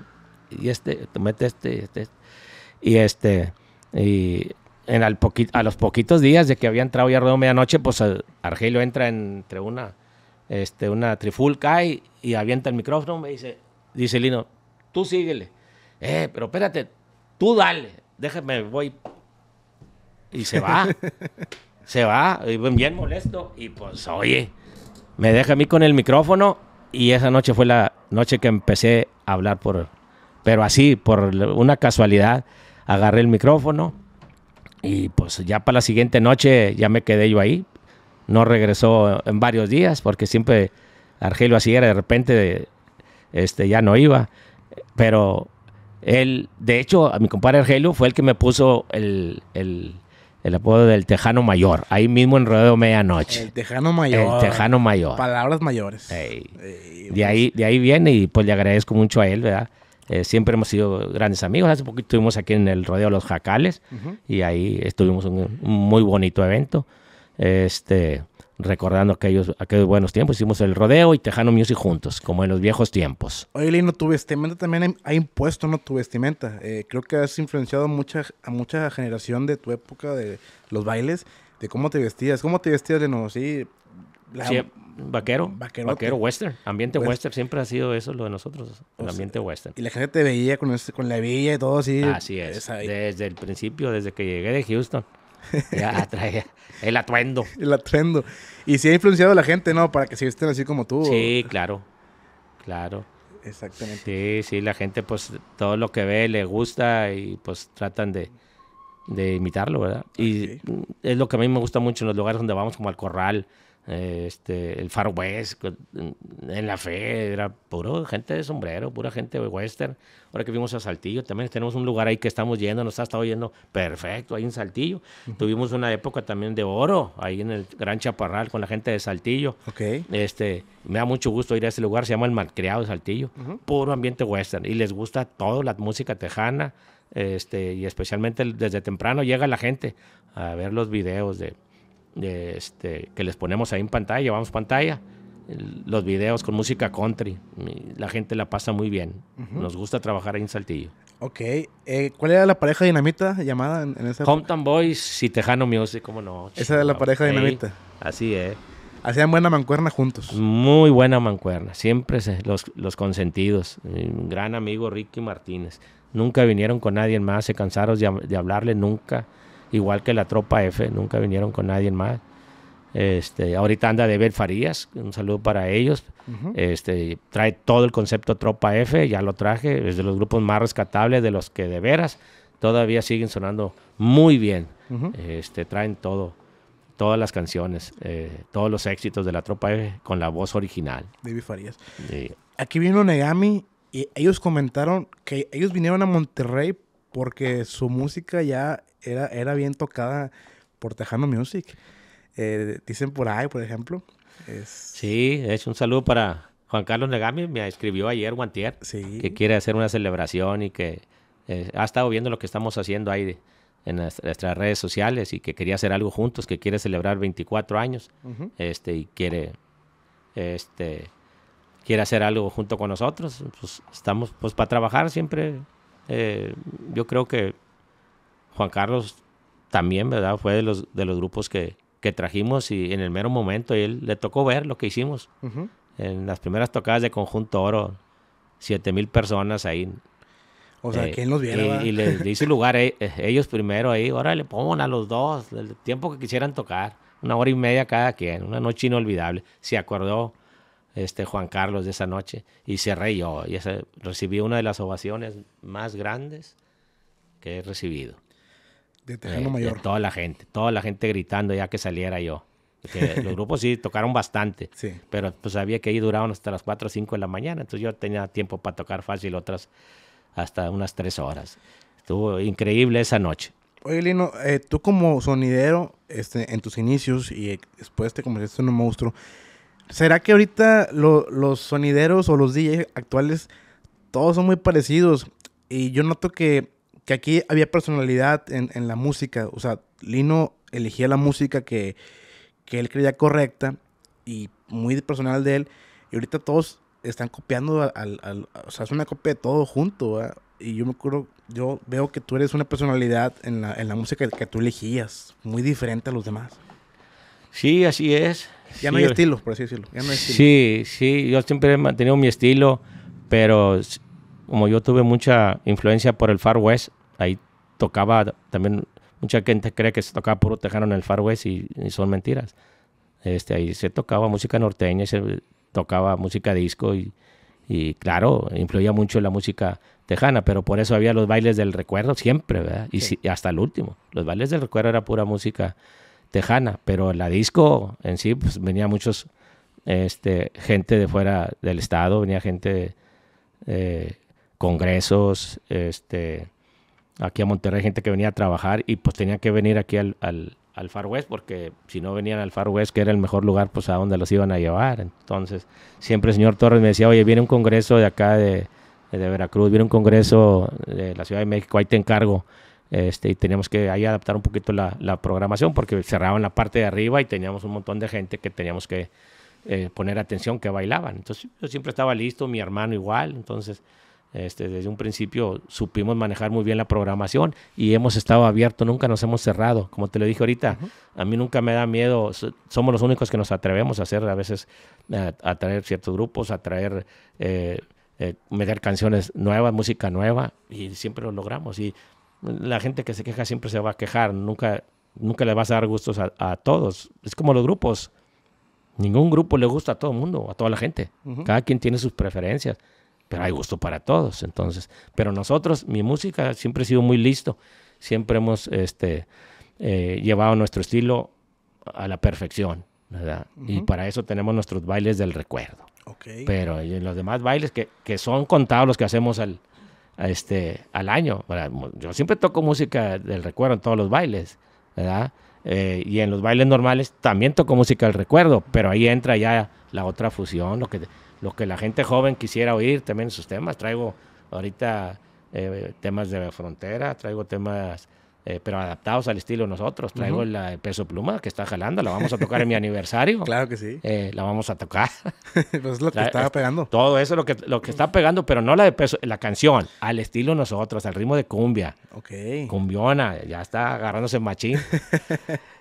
y este, mete este, este, este. Y este, y en al a los poquitos días de que había entrado ya alrededor de medianoche, pues eh, Argelio entra entre una, este, una trifulca y, avienta el micrófono. Me dice, dice Lino, tú síguele. Eh, pero espérate, tú dale, déjame, voy. Y se va, se va, bien molesto. Y pues, oye, me deja a mí con el micrófono y esa noche fue la noche que empecé a hablar por, pero así, por una casualidad, agarré el micrófono y pues ya para la siguiente noche ya me quedé yo ahí. No regresó en varios días porque siempre Argelio así era, de repente este, ya no iba, pero él, de hecho, a mi compadre Argelio fue el que me puso el, el el apodo del Tejano Mayor, ahí mismo en Rodeo Medianoche. El Tejano Mayor. El Tejano Mayor. Palabras mayores. de, ahí, pues. de ahí viene y pues le agradezco mucho a él, ¿verdad? Eh, siempre hemos sido grandes amigos. Hace poquito estuvimos aquí en el Rodeo Los Jacales y ahí estuvimos en un muy bonito evento. Este, recordando aquellos, aquellos buenos tiempos. Hicimos el rodeo y Tejano Music juntos, como en los viejos tiempos. Oye, Lino, tu vestimenta también ha impuesto, ¿no? Tu vestimenta. Eh, creo que has influenciado mucha, a mucha generación de tu época de los bailes, de cómo te vestías. ¿Cómo te vestías, de Sí, vaquero. Vaquero western. Ambiente western. siempre ha sido eso lo de nosotros, el ambiente western. Y la gente te veía con, con la villa y todo así. Así es. Desde el principio, desde que llegué de Houston. Ya el atuendo. el atuendo. Y si ha influenciado a la gente, ¿no? Para que se estén así como tú. Sí, claro. Claro. Exactamente. Sí, sí, la gente pues todo lo que ve le gusta y pues tratan de, imitarlo, ¿verdad? Y es lo que a mí me gusta mucho en los lugares donde vamos como al corral, este, el Far West, en la fe, era puro gente de sombrero, pura gente western. Ahora que vimos a Saltillo, también tenemos un lugar ahí que estamos yendo, nos ha estado yendo perfecto ahí en Saltillo. Tuvimos una época también de oro ahí en el Gran Chaparral con la gente de Saltillo. Este, me da mucho gusto ir a ese lugar, se llama El Malcriado de Saltillo, puro ambiente western y les gusta toda la música tejana. Este, y especialmente desde temprano llega la gente a ver los videos de, este, que les ponemos ahí en pantalla, llevamos pantalla, los videos con música country. La gente la pasa muy bien. Nos gusta trabajar ahí en Saltillo. Ok. Eh, ¿Cuál era la pareja dinamita llamada en, ese? momento? Compton Boys y Tejano Music, ¿cómo no? Esa era la pareja dinamita. Así es. Eh. Hacían buena mancuerna juntos. Muy buena mancuerna. Siempre los, consentidos. gran amigo Ricky Martínez. Nunca vinieron con nadie más. Se cansaron de hablarle nunca igual que la tropa F, nunca vinieron con nadie más. Este, ahorita anda ver Farías, un saludo para ellos. Este, trae todo el concepto Tropa F, ya lo traje, es de los grupos más rescatables, de los que de veras todavía siguen sonando muy bien. Este, traen todo, todas las canciones, eh, todos los éxitos de la Tropa F con la voz original. David Farías. Aquí vino Negami y ellos comentaron que ellos vinieron a Monterrey porque su música ya era, bien tocada por Tejano Music. Eh, dicen por ahí, por ejemplo. Es... Sí, es un saludo para Juan Carlos Negami, me escribió ayer, Guantier, sí. que quiere hacer una celebración y que eh, ha estado viendo lo que estamos haciendo ahí en nuestras redes sociales y que quería hacer algo juntos, que quiere celebrar 24 años este, y quiere, este, quiere hacer algo junto con nosotros. Pues, estamos pues, para trabajar siempre. Eh, yo creo que Juan Carlos también, ¿verdad? Fue de los, de los grupos que, trajimos y en el mero momento él le tocó ver lo que hicimos. En las primeras tocadas de Conjunto Oro, 7 mil personas ahí. O sea, eh, ¿quién los viera? Y, le les lugar e, ellos primero ahí. Ahora le pongan a los dos el tiempo que quisieran tocar. Una hora y media cada quien. Una noche inolvidable. Se acordó este Juan Carlos de esa noche y se reyó. Y ese, recibí una de las ovaciones más grandes que he recibido. Eh, mayor. toda la gente, toda la gente gritando ya que saliera yo. los grupos sí tocaron bastante, pero pues sabía que ahí duraban hasta las 4 o 5 de la mañana, entonces yo tenía tiempo para tocar fácil otras hasta unas 3 horas. Estuvo increíble esa noche. Oye, Lino, eh, tú como sonidero, este, en tus inicios y después te convertiste en un monstruo, ¿será que ahorita los sonideros o los DJs actuales todos son muy parecidos? Y yo noto que que aquí había personalidad en, la música. O sea, Lino elegía la música que, él creía correcta y muy personal de él. Y ahorita todos están copiando al... o sea, es una copia de todo junto. Y yo me acuerdo, yo veo que tú eres una personalidad en la, música que, tú elegías, muy diferente a los demás. Sí, así es. Ya no hay estilo, por así decirlo. Sí, sí, yo siempre he mantenido mi estilo, pero como yo tuve mucha influencia por el Far West, ahí tocaba también, mucha gente cree que se tocaba puro tejano en el Far West y, son mentiras. Este, ahí se tocaba música norteña, se tocaba música disco y, claro, influía mucho la música tejana, pero por eso había los bailes del recuerdo siempre, ¿verdad? Y hasta el último. Los bailes del recuerdo era pura música tejana, pero la disco en sí pues, venía muchos este, gente de fuera del estado, venía gente de eh, congresos, este Aquí a Monterrey gente que venía a trabajar y pues tenía que venir aquí al, al, Far West porque si no venían al Far West, que era el mejor lugar, pues a dónde los iban a llevar. Entonces, siempre el señor Torres me decía, oye, viene un congreso de acá de, de Veracruz, viene un congreso de la Ciudad de México, ahí te encargo. Este, y teníamos que ahí adaptar un poquito la, programación porque cerraban la parte de arriba y teníamos un montón de gente que teníamos que eh, poner atención, que bailaban. Entonces yo siempre estaba listo, mi hermano igual, entonces este, desde un principio supimos manejar muy bien la programación y hemos estado abierto. nunca nos hemos cerrado. Como te lo dije ahorita, a mí nunca me da miedo, somos los únicos que nos atrevemos a hacer a veces, eh, a, traer ciertos grupos, a traer, eh, eh, meter canciones nuevas, música nueva y siempre lo logramos. Y la gente que se queja siempre se va a quejar, nunca, nunca le vas a dar gustos a, todos. Es como los grupos. Ningún grupo le gusta a todo el mundo, a toda la gente. Cada quien tiene sus preferencias pero hay gusto para todos. Entonces, pero nosotros, mi música siempre ha sido muy listo, siempre hemos este, eh, llevado nuestro estilo a la perfección, Y para eso tenemos nuestros bailes del recuerdo. Pero en los demás bailes que, son contados los que hacemos al, este, al año, yo siempre toco música del recuerdo en todos los bailes, ¿verdad? Eh, y en los bailes normales también toco música del recuerdo, pero ahí entra ya la otra fusión, lo que lo que la gente joven quisiera oír también en sus temas. Traigo ahorita eh, temas de frontera, traigo temas, eh, pero adaptados al estilo nosotros. Traigo la de peso pluma que está jalando, la vamos a tocar en mi aniversario. Claro que sí. Eh, la vamos a tocar. Pues es que pegando. Todo eso es lo que, lo que está pegando, pero no la de peso, la canción, al estilo nosotros, al ritmo de cumbia. Ok. Cumbiona, ya está agarrándose machín.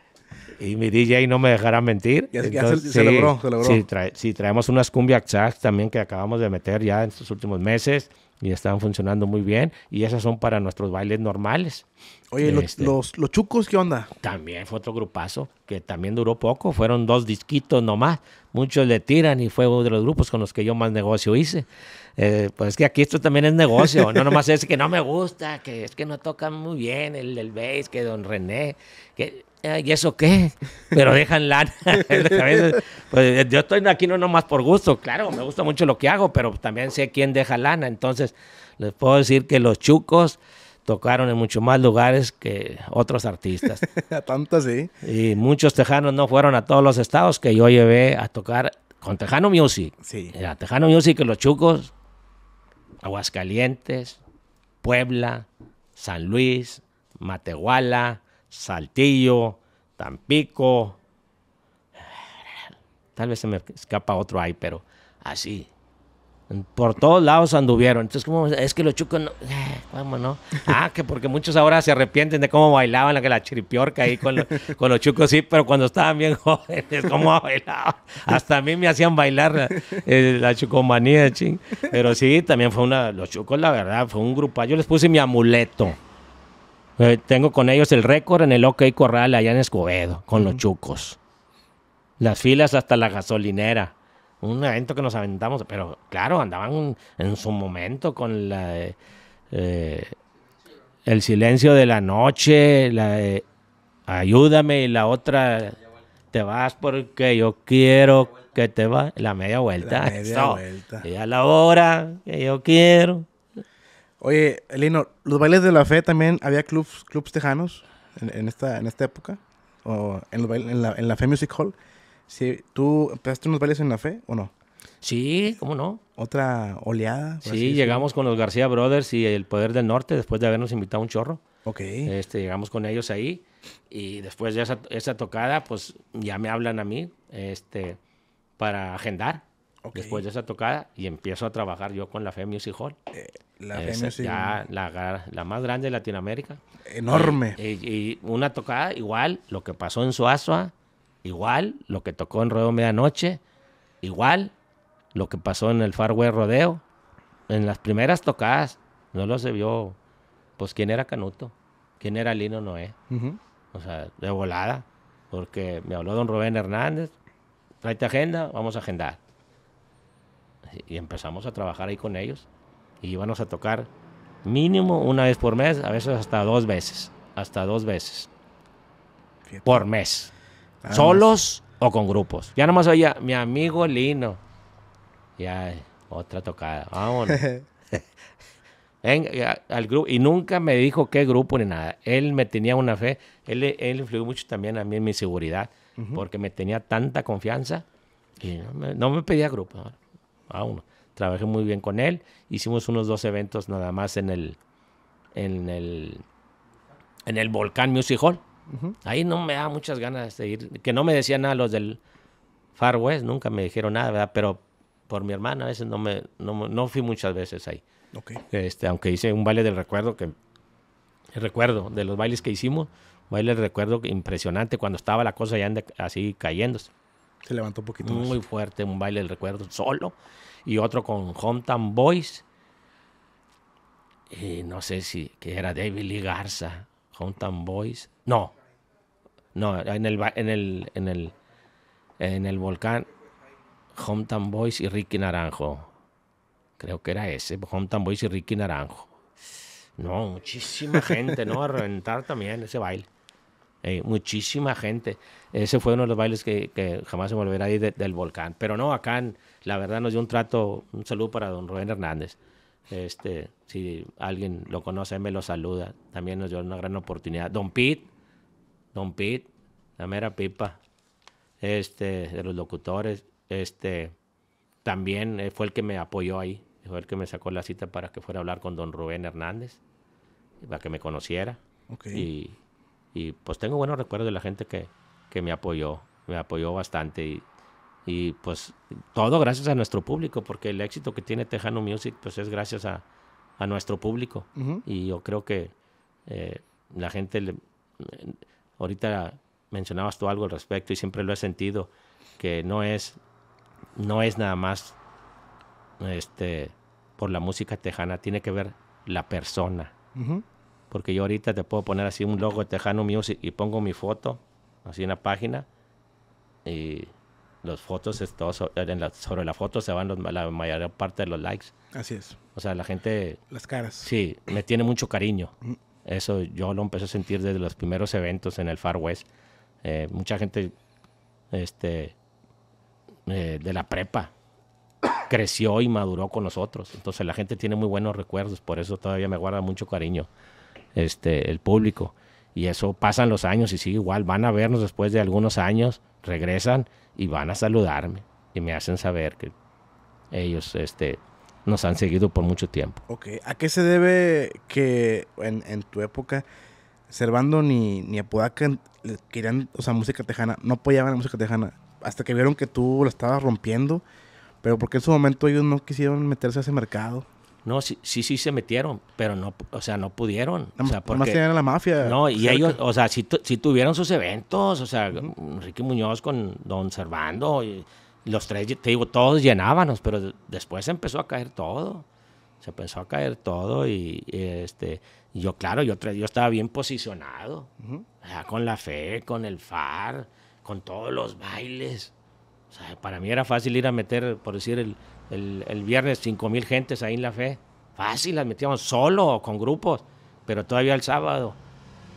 Y mi DJ no me dejará mentir. Ya, Entonces, se, celebró, celebró. Sí, traemos unas cumbia chats también que acabamos de meter ya en estos últimos meses y estaban funcionando muy bien. Y esas son para nuestros bailes normales. Oye, este, los, los, chucos qué onda? También fue otro grupazo que también duró poco. Fueron dos disquitos nomás. Muchos le tiran y fue uno de los grupos con los que yo más negocio hice. Eh, pues es que aquí esto también es negocio. No nomás es que no me gusta, que es que no tocan muy bien el, bass, que don René. Que eh, ¿Y eso qué? Pero dejan lana. Pues, eh, yo estoy aquí no nomás por gusto, claro, me gusta mucho lo que hago, pero también sé quién deja lana. Entonces, les puedo decir que los chucos tocaron en muchos más lugares que otros artistas. tanto sí. Y muchos tejanos no fueron a todos los estados que yo llevé a tocar con Tejano Music. Sí. Tejano Music, los chucos, Aguascalientes, Puebla, San Luis, Matehuala, Saltillo, Tampico. Tal vez se me escapa otro ahí, pero así. Por todos lados anduvieron. Entonces, ¿cómo? es que los chucos no. Eh, no? Ah, que porque muchos ahora se arrepienten de cómo bailaban la, la chiripiorca ahí con, los chucos, sí, pero cuando estaban bien jóvenes, cómo bailaban. Hasta a mí me hacían bailar eh, la, chucomanía, ching. Pero sí, también fue una. Los chucos, la verdad, fue un grupo. Yo les puse mi amuleto. Eh, tengo con ellos el récord en el OK Corral allá en Escobedo, con los chucos. Las filas hasta la gasolinera. Un evento que nos aventamos, pero claro, andaban en su momento con la, eh, el silencio de la noche, la, ayúdame y la otra te vas porque yo quiero que te va la media vuelta. La media vuelta. Y a la hora que yo quiero Oye, Lino, ¿los bailes de la fe también había clubs, clubs tejanos en, esta, en esta época? ¿O en, la, Fe Music Hall? Si ¿Tú empezaste unos bailes en la fe o no? Sí, ¿cómo no? Otra oleada. Sí, llegamos con los García Brothers y el Poder del Norte después de habernos invitado un chorro. Ok. Este, llegamos con ellos ahí y después de esa, esa tocada, pues ya me hablan a mí este, para agendar. Después de esa tocada y empiezo a trabajar yo con la FEM Music Hall. Eh, la eh, Music ya la, más grande de Latinoamérica. Enorme. Eh, y, una tocada igual, lo que pasó en Suazua, igual, lo que tocó en Rodeo Medianoche, igual, lo que pasó en el Farway Rodeo. En las primeras tocadas no lo se vio, pues, quién era Canuto, quién era Lino Noé. O sea, de volada, porque me habló don Rubén Hernández, tráete agenda, vamos a agendar y empezamos a trabajar ahí con ellos y íbamos a tocar mínimo una vez por mes, a veces hasta dos veces, hasta dos veces por mes, solos o con grupos. Ya nomás oía mi amigo Lino, ya otra tocada, vámonos. al grupo, y nunca me dijo qué grupo ni nada. Él me tenía una fe, él, él influyó mucho también a mí en mi seguridad, porque me tenía tanta confianza y no me pedía grupo uno. Trabajé muy bien con él. Hicimos unos dos eventos nada más en el, en el, en el Volcán Music Hall. Ahí no me da muchas ganas de ir. Que no me decían nada los del Far West, nunca me dijeron nada, ¿verdad? Pero por mi hermana a veces no me, no, fui muchas veces ahí. Okay. Este, aunque hice un baile del recuerdo que recuerdo de los bailes que hicimos, baile del recuerdo impresionante cuando estaba la cosa ya así cayéndose. Se levantó un poquito. Muy fuerte, un baile del recuerdo solo. Y otro con Hometown Boys. Y no sé si, que era David Lee Garza. Hometown Boys. No. No, en el, en el, en el, en el volcán. Hometown Boys y Ricky Naranjo. Creo que era ese. Hometown Boys y Ricky Naranjo. No, muchísima gente, ¿no? A reventar también ese baile. Eh, muchísima gente. Ese fue uno de los bailes que, jamás se volverá ahí del volcán. Pero no, acá, la verdad, nos dio un trato, un saludo para don Rubén Hernández. Este, si alguien lo conoce, me lo saluda. También nos dio una gran oportunidad. Don Pete, don Pete, la mera pipa, este, de los locutores, este, también eh, fue el que me apoyó ahí. Fue el que me sacó la cita para que fuera a hablar con don Rubén Hernández, para que me conociera. Okay. Y pues tengo buenos recuerdos de la gente que, me apoyó, me apoyó bastante y, y pues todo gracias a nuestro público, porque el éxito que tiene Tejano Music pues es gracias a, nuestro público. Y yo creo que eh, la gente, ahorita mencionabas tú algo al respecto y siempre lo he sentido, que no es, no es nada más este, por la música tejana, tiene que ver la persona porque yo ahorita te puedo poner así un logo de Tejano Music y pongo mi foto, así en la página, y los fotos, es todo sobre, la, sobre la foto se van la mayor parte de los likes. Así es. O sea, la gente... Las caras. Sí, me tiene mucho cariño. Mm. Eso yo lo empecé a sentir desde los primeros eventos en el Far West. Eh, mucha gente este, eh, de la prepa creció y maduró con nosotros. Entonces la gente tiene muy buenos recuerdos, por eso todavía me guarda mucho cariño. Este, el público. Y eso pasan los años y sigue igual. Van a vernos después de algunos años, regresan y van a saludarme. Y me hacen saber que ellos este, nos han seguido por mucho tiempo. Ok, ¿a qué se debe que en, tu época Servando ni, ni Apodaca querían, o sea, música tejana, no apoyaban la música tejana? Hasta que vieron que tú la estabas rompiendo, pero porque en su momento ellos no quisieron meterse a ese mercado. No, sí, sí, se metieron, pero no, o sea, no pudieron. No, o tenían la mafia. No, y ellos, o sea, sí, tuvieron sus eventos, o sea, Enrique Muñoz con Don Servando, los tres, te digo, todos llenábamos, pero después empezó a caer todo. Se empezó a caer todo y, este, yo, claro, yo, yo estaba bien posicionado, con la fe, con el FAR, con todos los bailes. O sea, para mí era fácil ir a meter, por decir, el, el, viernes 5.000 mil gentes ahí en la fe. Fácil, las metíamos solo, o con grupos. Pero todavía el sábado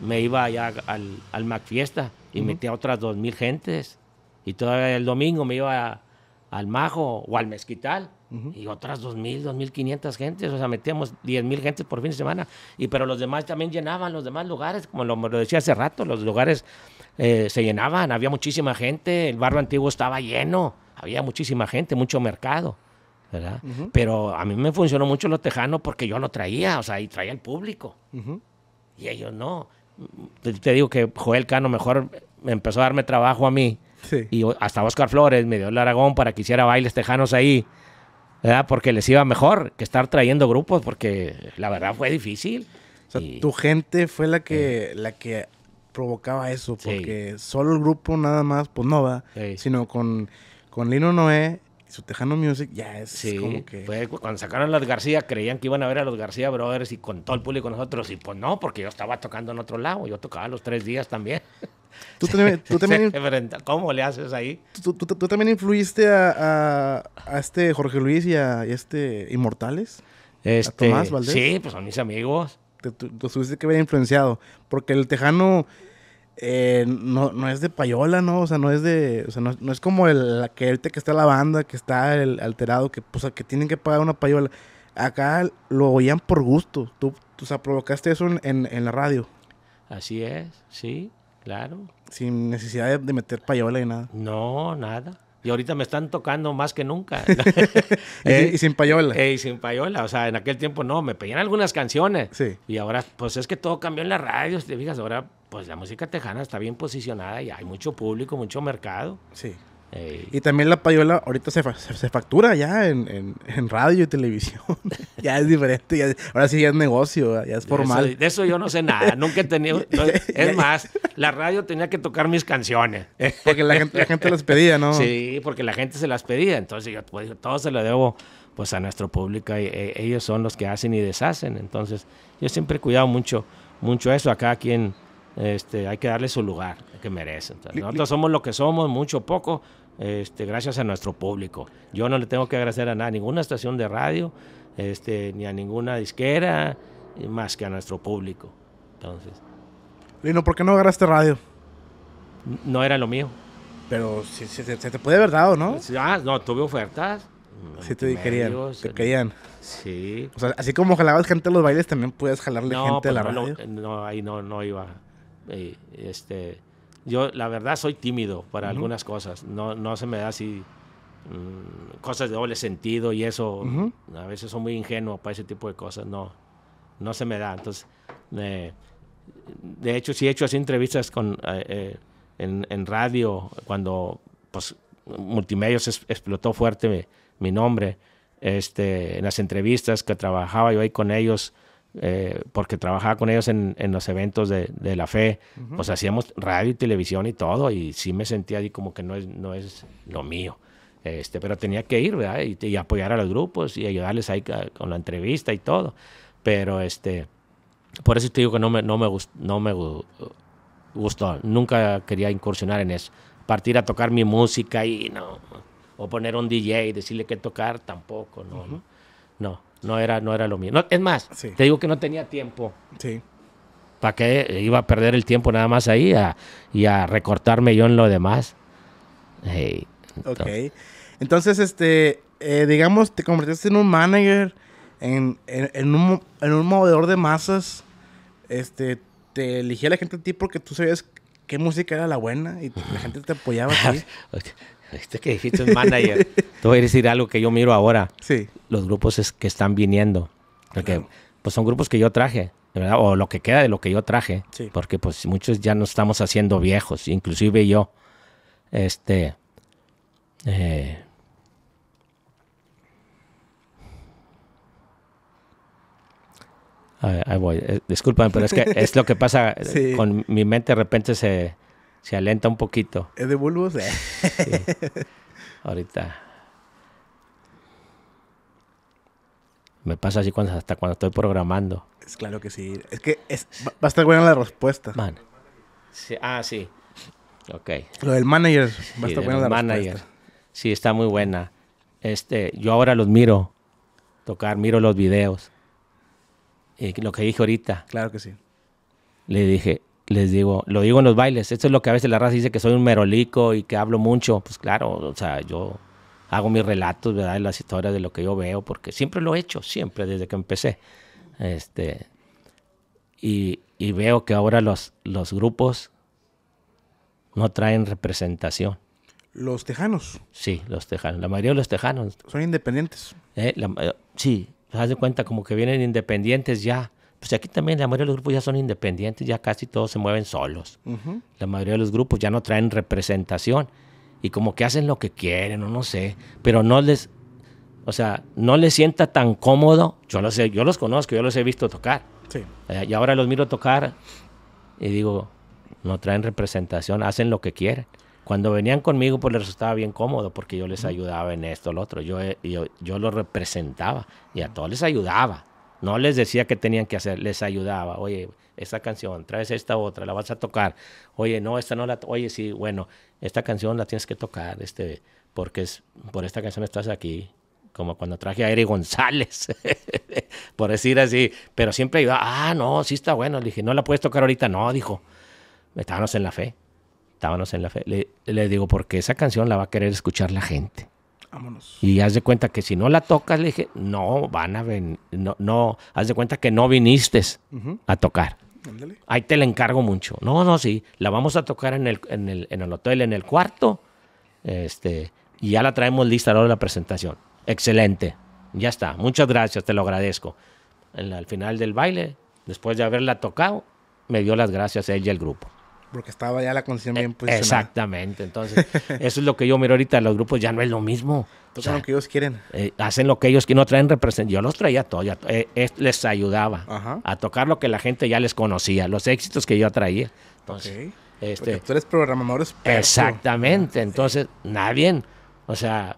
me iba allá al, al MacFiesta y metía otras dos mil gentes. Y todavía el domingo me iba al Majo o al Mezquital y otras dos mil, mil gentes. O sea, metíamos 10.000 mil gentes por fin de semana. Y, pero los demás también llenaban los demás lugares, como lo, decía hace rato, los lugares eh, se llenaban, había muchísima gente, el barrio antiguo estaba lleno, había muchísima gente, mucho mercado. Pero a mí me funcionó mucho lo tejanos porque yo lo traía, o sea, y traía el público. Y ellos no. Te, digo que Joel Cano mejor me empezó a darme trabajo a mí. Y hasta Oscar Flores me dio el Aragón para que hiciera bailes tejanos ahí, ¿verdad? Porque les iba mejor que estar trayendo grupos, porque la verdad fue difícil. tu gente fue la que, eh. la que provocaba eso, porque solo el grupo nada más, pues no va, sino con, con Lino Noé su Tejano Music ya es como que... Fue cuando sacaron a los García, creían que iban a ver a los García Brothers y con todo el público nosotros. Y pues no, porque yo estaba tocando en otro lado. Yo tocaba los tres días también. ¿Tú, ¿Cómo le haces ahí? ¿Tú, también influiste a, este Jorge Luis y a, este Inmortales? Este, Tomás Valdés. Sí, pues son mis amigos. Te, tú, tuviste que había influenciado. Porque el Tejano eh, no, no, es de payola, ¿no? O sea, no es de. O sea, no, es como el que está la banda, que está alterado, que, pues, que tienen que pagar una payola. Acá lo oían por gusto. Tú, provocaste eso en, en, la radio. Así es, sí, claro. Sin necesidad de, de meter payola y nada. No, nada. Y ahorita me están tocando más que nunca. y sin payola. y sin payola. O sea, en aquel tiempo no, me pedían algunas canciones. Y ahora, pues es que todo cambió en la radio. te fijas, ahora, pues la música tejana está bien posicionada y hay mucho público, mucho mercado. Sí. Y también la payola ahorita se, se, factura ya en, en, radio y televisión. ya es diferente. ahora sí ya es negocio, ya es formal. De eso, yo no sé nada. Nunca he tenido. es más, la radio tenía que tocar mis canciones. porque la gente, la gente, las pedía, ¿no? Sí, porque la gente se las pedía. Entonces yo pues, todo se lo debo pues a nuestro público. Y, e, e, ellos son los que hacen y deshacen. Entonces yo siempre he cuidado mucho, mucho eso. Acá quien este, hay que darle su lugar que merece, nosotros somos lo que somos, mucho o poco, este, gracias a nuestro público. Yo no le tengo que agradecer a nada, ninguna estación de radio, este, ni a ninguna disquera, más que a nuestro público. Entonces. Lino, ¿por qué no agarraste radio? No era lo mío. Pero si, se, te puede haber dado, ¿no? Ah, no, tuve ofertas. Sí, te querían. Te Sí. O sea, así como jalabas gente a los bailes, también puedes jalarle gente a pues la radio. Eh, no, ahí no, no iba. Este yo, la verdad, soy tímido para algunas cosas. No, no se me da así mm, cosas de doble sentido y eso. A veces soy muy ingenuo para ese tipo de cosas. No, no se me da. Entonces, de hecho, sí he hecho así entrevistas con, eh, eh, en, radio cuando pues, Multimedios explotó fuerte mi, mi nombre. Este, en las entrevistas que trabajaba yo ahí con ellos, eh, porque trabajaba con ellos en, los eventos de, la fe, pues hacíamos radio y televisión y todo, y sí me sentía ahí como que no es, no es lo mío. Este, pero tenía que ir, Y, apoyar a los grupos y ayudarles ahí con la entrevista y todo. Pero este, por eso te digo que no me, no gustó, nunca quería incursionar en eso. Partir a tocar mi música y no, o poner un DJ y decirle que tocar, tampoco, no. no no era, no era lo mío. es más, te digo que no tenía tiempo. Sí. ¿Para qué iba a perder el tiempo nada más ahí y a recortarme yo en lo demás? entonces. Ok. Entonces, este, eh, digamos, te convertiste en un manager, en, en, un, movedor de masas. Este, te elegía la gente a ti porque tú sabías qué música era la buena y la gente te apoyaba. este que dijiste es manager. Te voy a decir algo que yo miro ahora. Sí. Los grupos es que están viniendo. Porque, pues son grupos que yo traje, ¿verdad? O lo que queda de lo que yo traje. Porque pues muchos ya nos estamos haciendo viejos, inclusive yo. Este. Eh, ahí voy. Eh, pero es que es lo que pasa con mi mente de repente se, se alenta un poquito. ¿Es de bulbos? Sí. Ahorita. Me pasa así cuando, hasta cuando estoy programando. Es claro que sí. Es que es, va, a estar buena la respuesta. Man. ah, sí. Ok. Lo del manager. Va a estar buena la respuesta. Sí, está muy buena. Este, yo ahora los miro tocar, miro los videos. Y lo que dije ahorita. Claro que sí. Le dije, les digo, lo digo en los bailes, esto es lo que a veces la raza dice que soy un merolico y que hablo mucho, pues claro, o sea, yo hago mis relatos, ¿verdad? las historias de lo que yo veo, porque siempre lo he hecho, siempre desde que empecé. Este, y, veo que ahora los, los grupos no traen representación. ¿Los tejanos? Sí, los tejanos. La mayoría de los tejanos. ¿Son independientes? Eh, eh sí, se de cuenta como que vienen independientes ya pues aquí también la mayoría de los grupos ya son independientes, ya casi todos se mueven solos. La mayoría de los grupos ya no traen representación y como que hacen lo que quieren o no sé, pero no les, o sea, no les sienta tan cómodo. Yo los, sé, yo los conozco, yo los he visto tocar. Sí. Eh, y ahora los miro tocar y digo, no traen representación, hacen lo que quieren. Cuando venían conmigo, pues les resultaba bien cómodo porque yo les ayudaba en esto, lo otro. Yo, eh, yo, yo los representaba y a todos les ayudaba. No les decía que tenían que hacer, les ayudaba. Oye, esta canción, traes esta otra, la vas a tocar. Oye, no, esta no la... Oye, sí, bueno, esta canción la tienes que tocar, este, porque es, por esta canción estás aquí. Como cuando traje a Eric González, por decir así. Pero siempre iba. Ah, no, sí está bueno. Le dije, no la puedes tocar ahorita. No, dijo. Estábamos en la fe. Estábamos en la fe. le digo, porque esa canción la va a querer escuchar la gente. Y haz de cuenta que si no la tocas, le dije, no, van a venir, no, no, haz de cuenta que no viniste a tocar. Ahí te la encargo mucho. No, no, sí, la vamos a tocar en el, en el, en el hotel, en el cuarto, este, y ya la traemos lista a la hora de la presentación. Excelente, ya está, muchas gracias, te lo agradezco. al final del baile, después de haberla tocado, me dio las gracias a ella y el grupo porque estaba ya la conciencia bien eh, posicionada. Exactamente, entonces eso es lo que yo miro ahorita, los grupos ya no es lo mismo. O lo que ellos quieren. Eh, hacen lo que ellos quieren, no traen representación. Yo los traía todo, ya, eh, les ayudaba a tocar lo que la gente ya les conocía, los éxitos que yo traía. Entonces, este, tú eres programador Exactamente, entonces, nadie, o sea,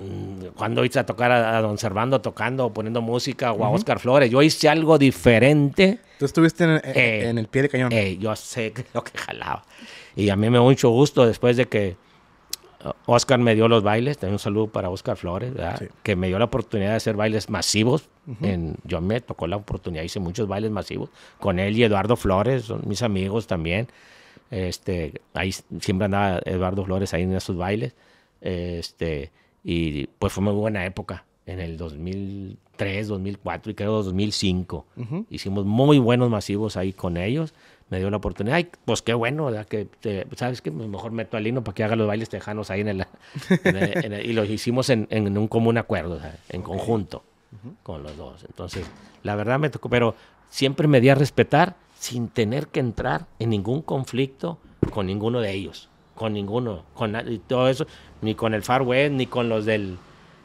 Mm, cuando hice a tocar a, Don Servando tocando o poniendo música o a Oscar Flores. Yo hice algo diferente. Tú estuviste en, eh, el, pie de cañón. Eh, yo sé lo que jalaba. Y a mí me dio mucho gusto después de que uh, Oscar me dio los bailes. También un saludo para Oscar Flores, que me dio la oportunidad de hacer bailes masivos. en, yo me tocó la oportunidad, hice muchos bailes masivos con él y Eduardo Flores, son mis amigos también. Este, ahí siempre andaba Eduardo Flores ahí en esos bailes. Este, y pues fue muy buena época, en el 2003, 2004 y creo 2005. Hicimos muy buenos masivos ahí con ellos. Me dio la oportunidad, Ay, pues qué bueno, Que, ¿sabes que pues Mejor meto al Lino para que haga los bailes tejanos ahí en el... y los hicimos en, un común acuerdo, en conjunto con los dos. Entonces, la verdad me tocó, pero siempre me di a respetar sin tener que entrar en ningún conflicto con ninguno de ellos, con ninguno, con y todo eso ni con el Far West, ni con los del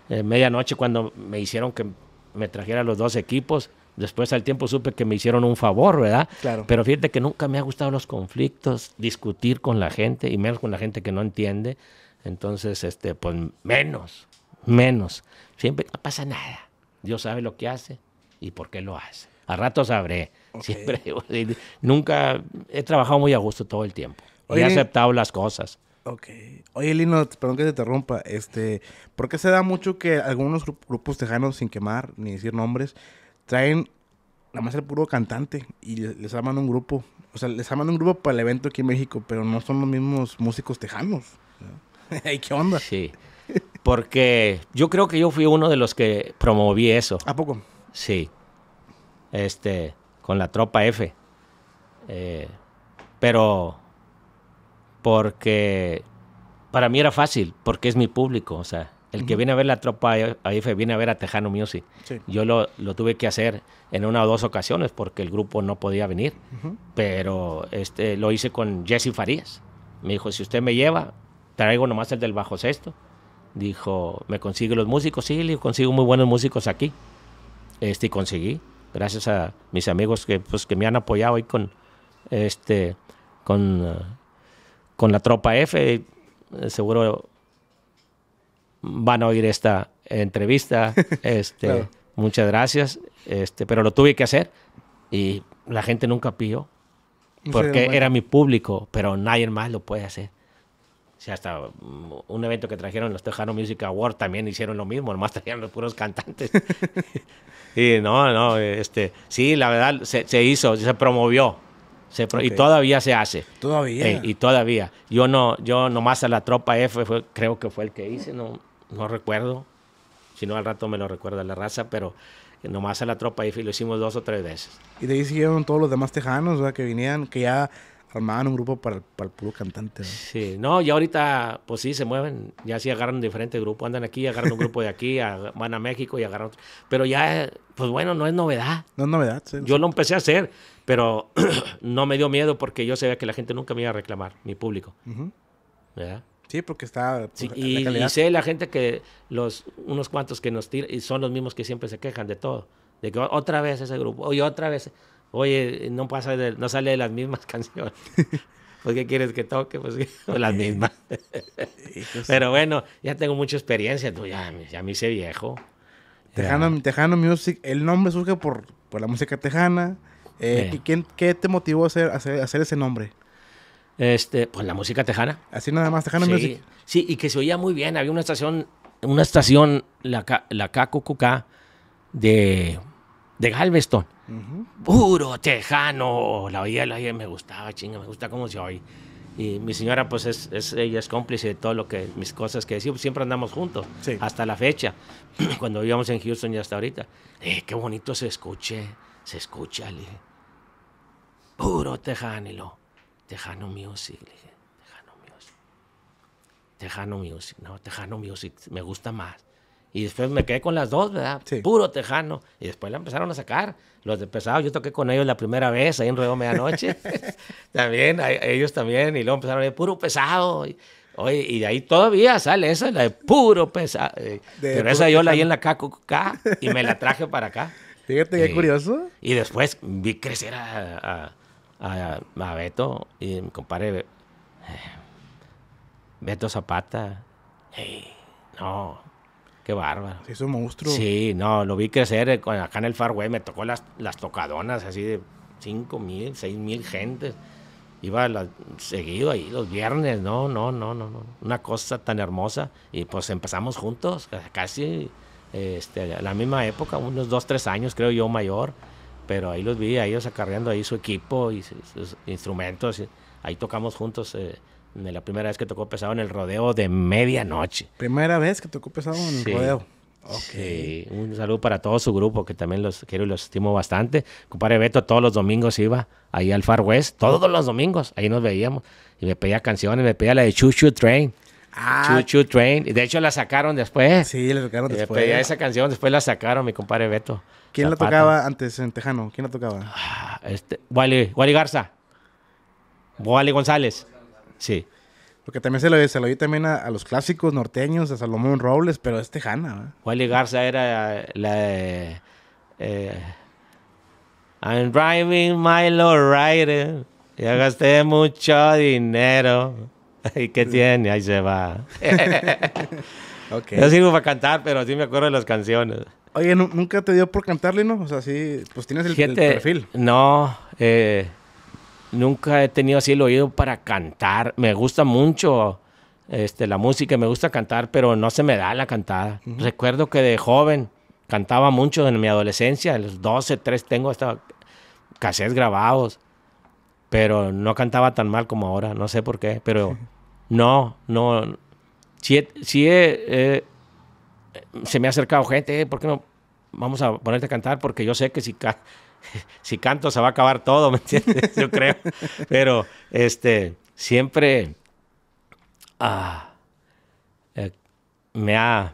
eh, Medianoche cuando me hicieron que me trajera los dos equipos. Después al tiempo supe que me hicieron un favor, ¿verdad? Pero fíjate que nunca me ha gustado los conflictos, discutir con la gente, y menos con la gente que no entiende. Entonces, este, pues menos, menos. Siempre no pasa nada. Dios sabe lo que hace y por qué lo hace. A rato sabré. Siempre, nunca he trabajado muy a gusto todo el tiempo. he aceptado las cosas. Ok. Oye, Lino, perdón que te interrumpa. Este, ¿Por qué se da mucho que algunos grupos tejanos, sin quemar ni decir nombres, traen nada más el puro cantante y les arman un grupo? O sea, les arman un grupo para el evento aquí en México, pero no son los mismos músicos tejanos. qué onda? Sí. Porque yo creo que yo fui uno de los que promoví eso. ¿A poco? Sí. Este, con la tropa F. Eh, pero porque para mí era fácil, porque es mi público, o sea, el que viene a ver la tropa ahí viene a ver a Tejano Music. Yo lo, tuve que hacer en una o dos ocasiones porque el grupo no podía venir, pero este, lo hice con Jesse Farías. Me dijo, si usted me lleva, traigo nomás el del bajo sexto. Dijo, ¿me consigue los músicos? Sí, le consigo muy buenos músicos aquí. Este, y conseguí, gracias a mis amigos que, pues, que me han apoyado ahí con, este, con con la tropa F. Eh, seguro van a oír esta entrevista. Este, Muchas gracias. Este, pero lo tuve que hacer y la gente nunca pidió porque era mi público, pero nadie más lo puede hacer. O sea, hasta un evento que trajeron los Tejano Music Awards también hicieron lo mismo, nomás trajeron los puros cantantes. y no, no, este, sí, la verdad se hizo, se promovió. Y todavía se hace. Todavía. y todavía. Yo no, yo nomás a la tropa F creo que fue el que hice, no, no recuerdo. Si no, al rato me lo recuerda la raza, pero nomás a la tropa F y lo hicimos dos o tres veces. Y de ahí siguieron todos los demás tejanos, Que venían, que ya armaban un grupo para, para el puro cantante. Sí, no, ya ahorita, pues sí, se mueven, ya sí agarran diferentes grupos, andan aquí, agarran un grupo de aquí, van a México y agarran otro. Pero ya, pues bueno, no es novedad. No es novedad, sí. Yo lo empecé a hacer. Pero no me dio miedo porque yo sabía que la gente nunca me iba a reclamar, mi público. ¿Verdad? Sí, porque está. Pues, y, sé la gente que los unos cuantos que nos tiran y son los mismos que siempre se quejan de todo. De que otra vez ese grupo, oye, otra vez, oye, no pasa no sale de las mismas canciones. ¿Por pues, qué quieres que toque, pues las mismas. Pues. Pero bueno, ya tengo mucha experiencia, tú ya, ya me hice viejo. Tejano, tejano Music, el nombre surge por, por la música tejana. Eh, eh. ¿Qué te motivó a hacer, ese nombre? Este, pues la música tejana. Así nada más, tejana sí, música. Sí, y que se oía muy bien. Había una estación, una estación, la, la de, de Galveston. Puro tejano. La oía, la oía, me gustaba, chinga, me gusta cómo se oye. Y mi señora, pues, es, ella es cómplice de todo lo que, mis cosas que decimos. Siempre andamos juntos, hasta la fecha. Cuando vivíamos en Houston y hasta ahorita. Eh, qué bonito se escuche se escucha, le Puro lo Tejano Music, le Tejano Music. Tejano Music, no, Tejano Music, me gusta más. Y después me quedé con las dos, ¿verdad? Puro tejano. Y después la empezaron a sacar. Los de pesado, yo toqué con ellos la primera vez ahí en Ruego Medianoche. también, ellos también. Y luego empezaron a decir, puro pesado. Y, y de ahí todavía sale esa, la de puro pesado. Eh, pero esa yo la vi en la KQK y me la traje para acá. Fíjate qué curioso. Y después vi crecer a, Beto y mi compadre eh, Beto Zapata. no, qué bárbaro. Sí, es un monstruo. Sí, no, lo vi crecer eh, acá en el Far Me tocó las, las tocadonas así de 5 mil, 6 mil gentes. Iba seguido ahí los viernes, no, no, no, no, no. Una cosa tan hermosa. Y pues empezamos juntos, casi este, la misma época, unos 2, 3 años creo yo mayor, pero ahí los vi a ellos acarreando ahí su equipo y sus instrumentos, ahí tocamos juntos. Eh, la primera vez que tocó pesado en el rodeo de medianoche. Primera vez que tocó pesado en el rodeo. Okay. Un saludo para todo su grupo, que también los quiero y los estimo bastante. Compadre Beto todos los domingos iba ahí al Far West, todos los domingos, ahí nos veíamos. Y me pedía canciones, me pedía la de Chuchu Train. Ah. Choo Choo Train. De hecho, la sacaron después. Sí, la sacaron eh, después. Pues, esa canción, después la sacaron mi compadre Beto. ¿Quién la tocaba antes en Tejano? ¿Quién la tocaba? Ah, este, Wally, Garza. Wally González. Sí. Porque también se lo, se también a, los clásicos norteños, a Salomón Robles, pero es tejana. Wally Garza era la de... Eh, I'm driving my rider Ya gasté mucho dinero. ¿Y qué tiene? Ahí se va. okay. Yo sirvo para cantar, pero sí me acuerdo de las canciones. Oye, ¿nunca te dio por cantarle Lino? O sea, sí, pues tienes el, perfil. No, eh, nunca he tenido así el oído para cantar. Me gusta mucho este, la música, me gusta cantar, pero no se me da la cantada. Recuerdo que de joven cantaba mucho en mi adolescencia, a los 12, 3 tengo hasta cassettes grabados, pero no cantaba tan mal como ahora, no sé por qué, pero no, no. Sí, si, se me ha acercado gente, eh, ¿por qué no? Vamos a ponerte a cantar porque yo sé que si, si canto se va a acabar todo, ¿me entiendes? Yo creo. Pero este, siempre ah, eh, me ha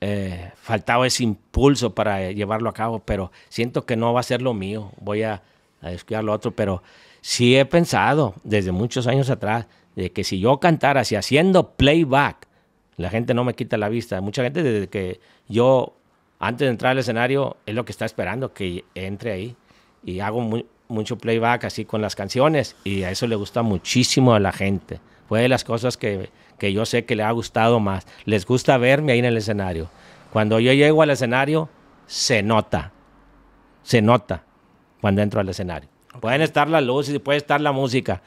eh, faltado ese impulso para llevarlo a cabo, pero siento que no va a ser lo mío. Voy a, a descuidar lo otro, pero sí he pensado desde muchos años atrás de que si yo cantara, así haciendo playback, la gente no me quita la vista. Mucha gente desde que yo, antes de entrar al escenario, es lo que está esperando, que entre ahí. Y hago mucho playback así con las canciones y a eso le gusta muchísimo a la gente. Fue de las cosas que, que yo sé que le ha gustado más. Les gusta verme ahí en el escenario. Cuando yo llego al escenario, se nota. Se nota cuando entro al escenario. Pueden estar las luces, puede estar la música,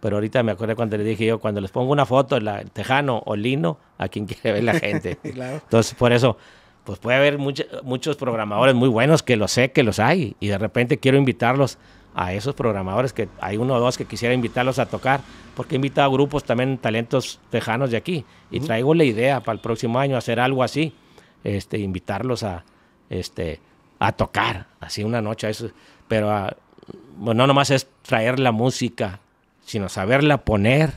pero ahorita me acuerdo cuando le dije yo, cuando les pongo una foto, el tejano o lino, a quien quiere ver la gente. Entonces, por eso, pues puede haber muchos programadores muy buenos que lo sé que los hay, y de repente quiero invitarlos a esos programadores, que hay uno o dos que quisiera invitarlos a tocar, porque he invitado a grupos también, talentos tejanos de aquí, y traigo la idea para el próximo año hacer algo así, este, invitarlos a, este, a tocar, así una noche, eso, pero bueno, no nomás es traer la música, sino saberla poner,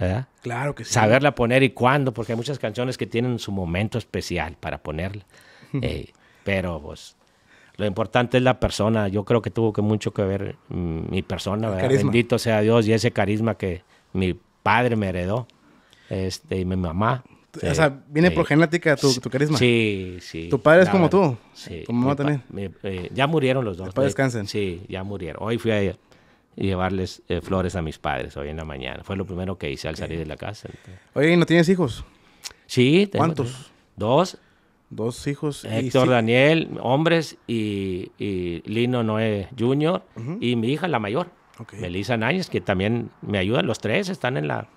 ¿verdad? Claro que sí. Saberla poner y cuándo, porque hay muchas canciones que tienen su momento especial para ponerla. pero pues lo importante es la persona. Yo creo que tuvo que mucho que ver mm, mi persona, Bendito sea Dios y ese carisma que mi padre me heredó este, y mi mamá. o sea, viene progenética eh, por genética tu, carisma. Sí, sí. Tu padre es como tú. Sí. Tu mamá también. Eh, ya murieron los dos. Padres, eh, descansen. Sí, ya murieron. Hoy fui a y llevarles eh, flores a mis padres hoy en la mañana. Fue lo primero que hice al salir de la casa. Oye, ¿no tienes hijos? Sí. Tengo ¿Cuántos? Dos. Dos hijos. Héctor Daniel, hombres, y, y, Lino Noé Jr. y mi hija, la mayor, okay. Melissa Náñez, que también me ayudan Los tres están en la...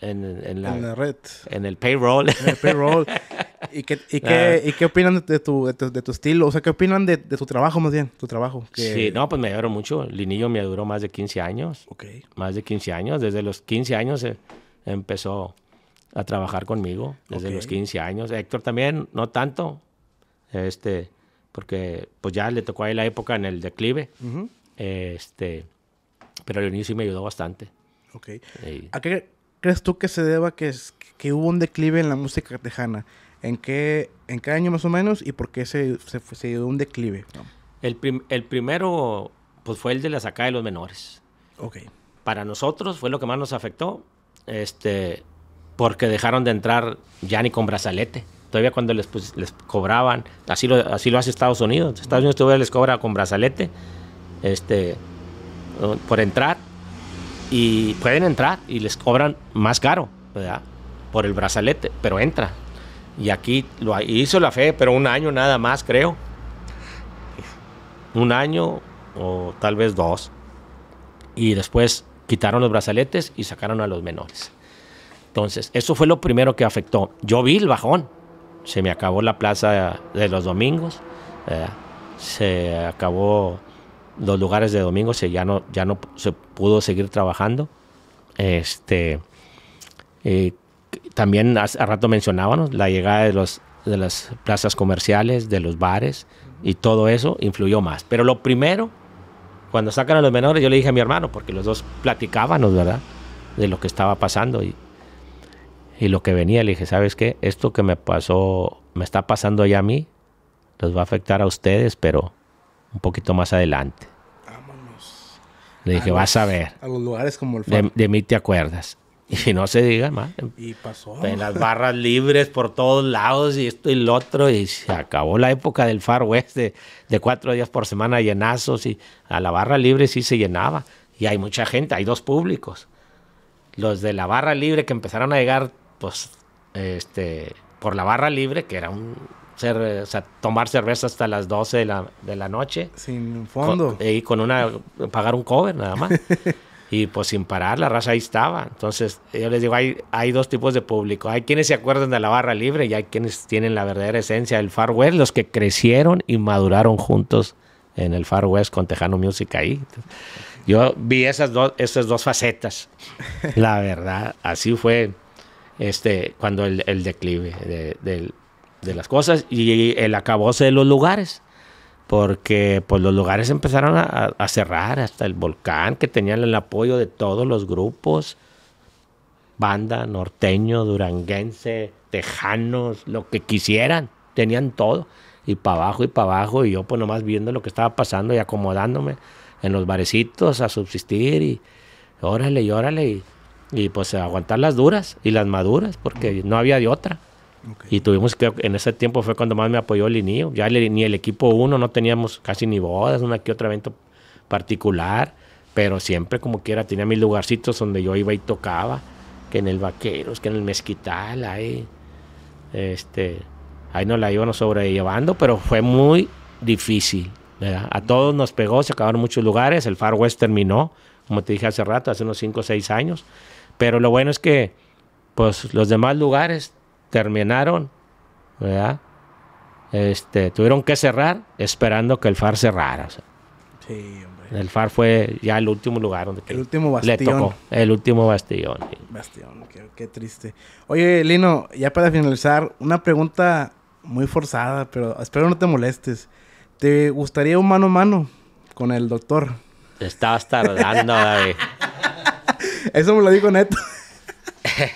En, la, en la red. En el payroll. En el payroll. Ah. ¿Y qué, opinan de tu, de tu, estilo? O sea, ¿qué opinan de, tu trabajo más bien? Tu trabajo. Sí, no, pues me ayudó mucho. Linillo me duró más de 15 años. Ok. Más de 15 años. Desde los 15 años eh, empezó a trabajar conmigo. Desde los 15 años. Héctor también, no tanto. Este, porque pues ya le tocó ahí la época en el declive. Este, pero Linillo sí me ayudó bastante. Ok. ¿A qué crees tú que se deba que, que hubo un declive en la música tejana? ¿En qué, en qué año más o menos y por qué se, se, dio un declive? El, el, primero pues fue el de la sacada de los menores. Okay. Para nosotros fue lo que más nos afectó, este, porque dejaron de entrar ya ni con brazalete. Todavía cuando les, pues, les cobraban, así lo, así lo hace Estados Unidos. Estados Unidos todavía les cobra con brazalete este, por entrar y pueden entrar y les cobran más caro, ¿verdad? Por el brazalete, pero entra y aquí lo hizo la fe, pero un año nada más, creo. Un año o tal vez dos. Y después quitaron los brazaletes y sacaron a los menores. Entonces, eso fue lo primero que afectó. Yo vi el bajón. Se me acabó la plaza de los domingos. Eh, se acabó los lugares de domingo. Se, ya, no, ya no se pudo seguir trabajando. Este. Eh, también hace rato mencionábamos la llegada de, los, de las plazas comerciales, de los bares y todo eso influyó más. Pero lo primero, cuando sacan a los menores, yo le dije a mi hermano, porque los dos platicábamos, ¿verdad? De lo que estaba pasando y, y lo que venía. Le dije, ¿sabes qué? Esto que me pasó, me está pasando ya a mí, los va a afectar a ustedes, pero un poquito más adelante. Vámonos. Le dije, vas a ver. A los lugares como el de, de mí te acuerdas. Y no se diga más. Y pasó. En pues, las barras libres por todos lados y esto y lo otro. Y se acabó la época del Far West de, cuatro días por semana llenazos. Y a la barra libre sí se llenaba. Y hay mucha gente, hay dos públicos. Los de la barra libre que empezaron a llegar, pues, este, por la barra libre, que era un tomar cerveza hasta las 12 de la, noche. Sin fondo. y con una, pagar un cover nada más. Y pues sin parar, la raza ahí estaba. Entonces, yo les digo, hay, hay dos tipos de público. Hay quienes se acuerdan de la barra libre y hay quienes tienen la verdadera esencia del Far West, los que crecieron y maduraron juntos en el Far West con Tejano Music ahí. Yo vi esas dos, esas dos facetas. La verdad, así fue este, cuando el, declive de, las cosas y el acabose de los lugares porque pues, los lugares empezaron a, cerrar, hasta el volcán, que tenían el apoyo de todos los grupos, banda, norteño, duranguense, tejanos, lo que quisieran, tenían todo, y para abajo y para abajo, y yo pues nomás viendo lo que estaba pasando y acomodándome en los barecitos a subsistir, y órale y órale, y pues aguantar las duras y las maduras, porque no había de otra. Y tuvimos que, en ese tiempo fue cuando más me apoyó el INIO. Ya ni el equipo uno, no teníamos casi ni bodas, una que otro evento particular, pero siempre como quiera tenía mis lugarcitos donde yo iba y tocaba, que en el Vaqueros, que en el Mezquital, ahí, este, ahí nos la íbamos sobrellevando, pero fue muy difícil. ¿verdad? A todos nos pegó, se acabaron muchos lugares, el Far West terminó, como te dije hace rato, hace unos 5 o 6 años, pero lo bueno es que pues los demás lugares terminaron, ¿verdad? Este, tuvieron que cerrar esperando que el FAR cerrara. Sí, hombre. El FAR fue ya el último lugar donde el último bastión. le tocó. El último bastión. Bastión, qué, triste. Oye, Lino, ya para finalizar, una pregunta muy forzada, pero espero no te molestes. ¿Te gustaría un mano a mano con el doctor? estabas tardando, David. Eso me lo digo Neto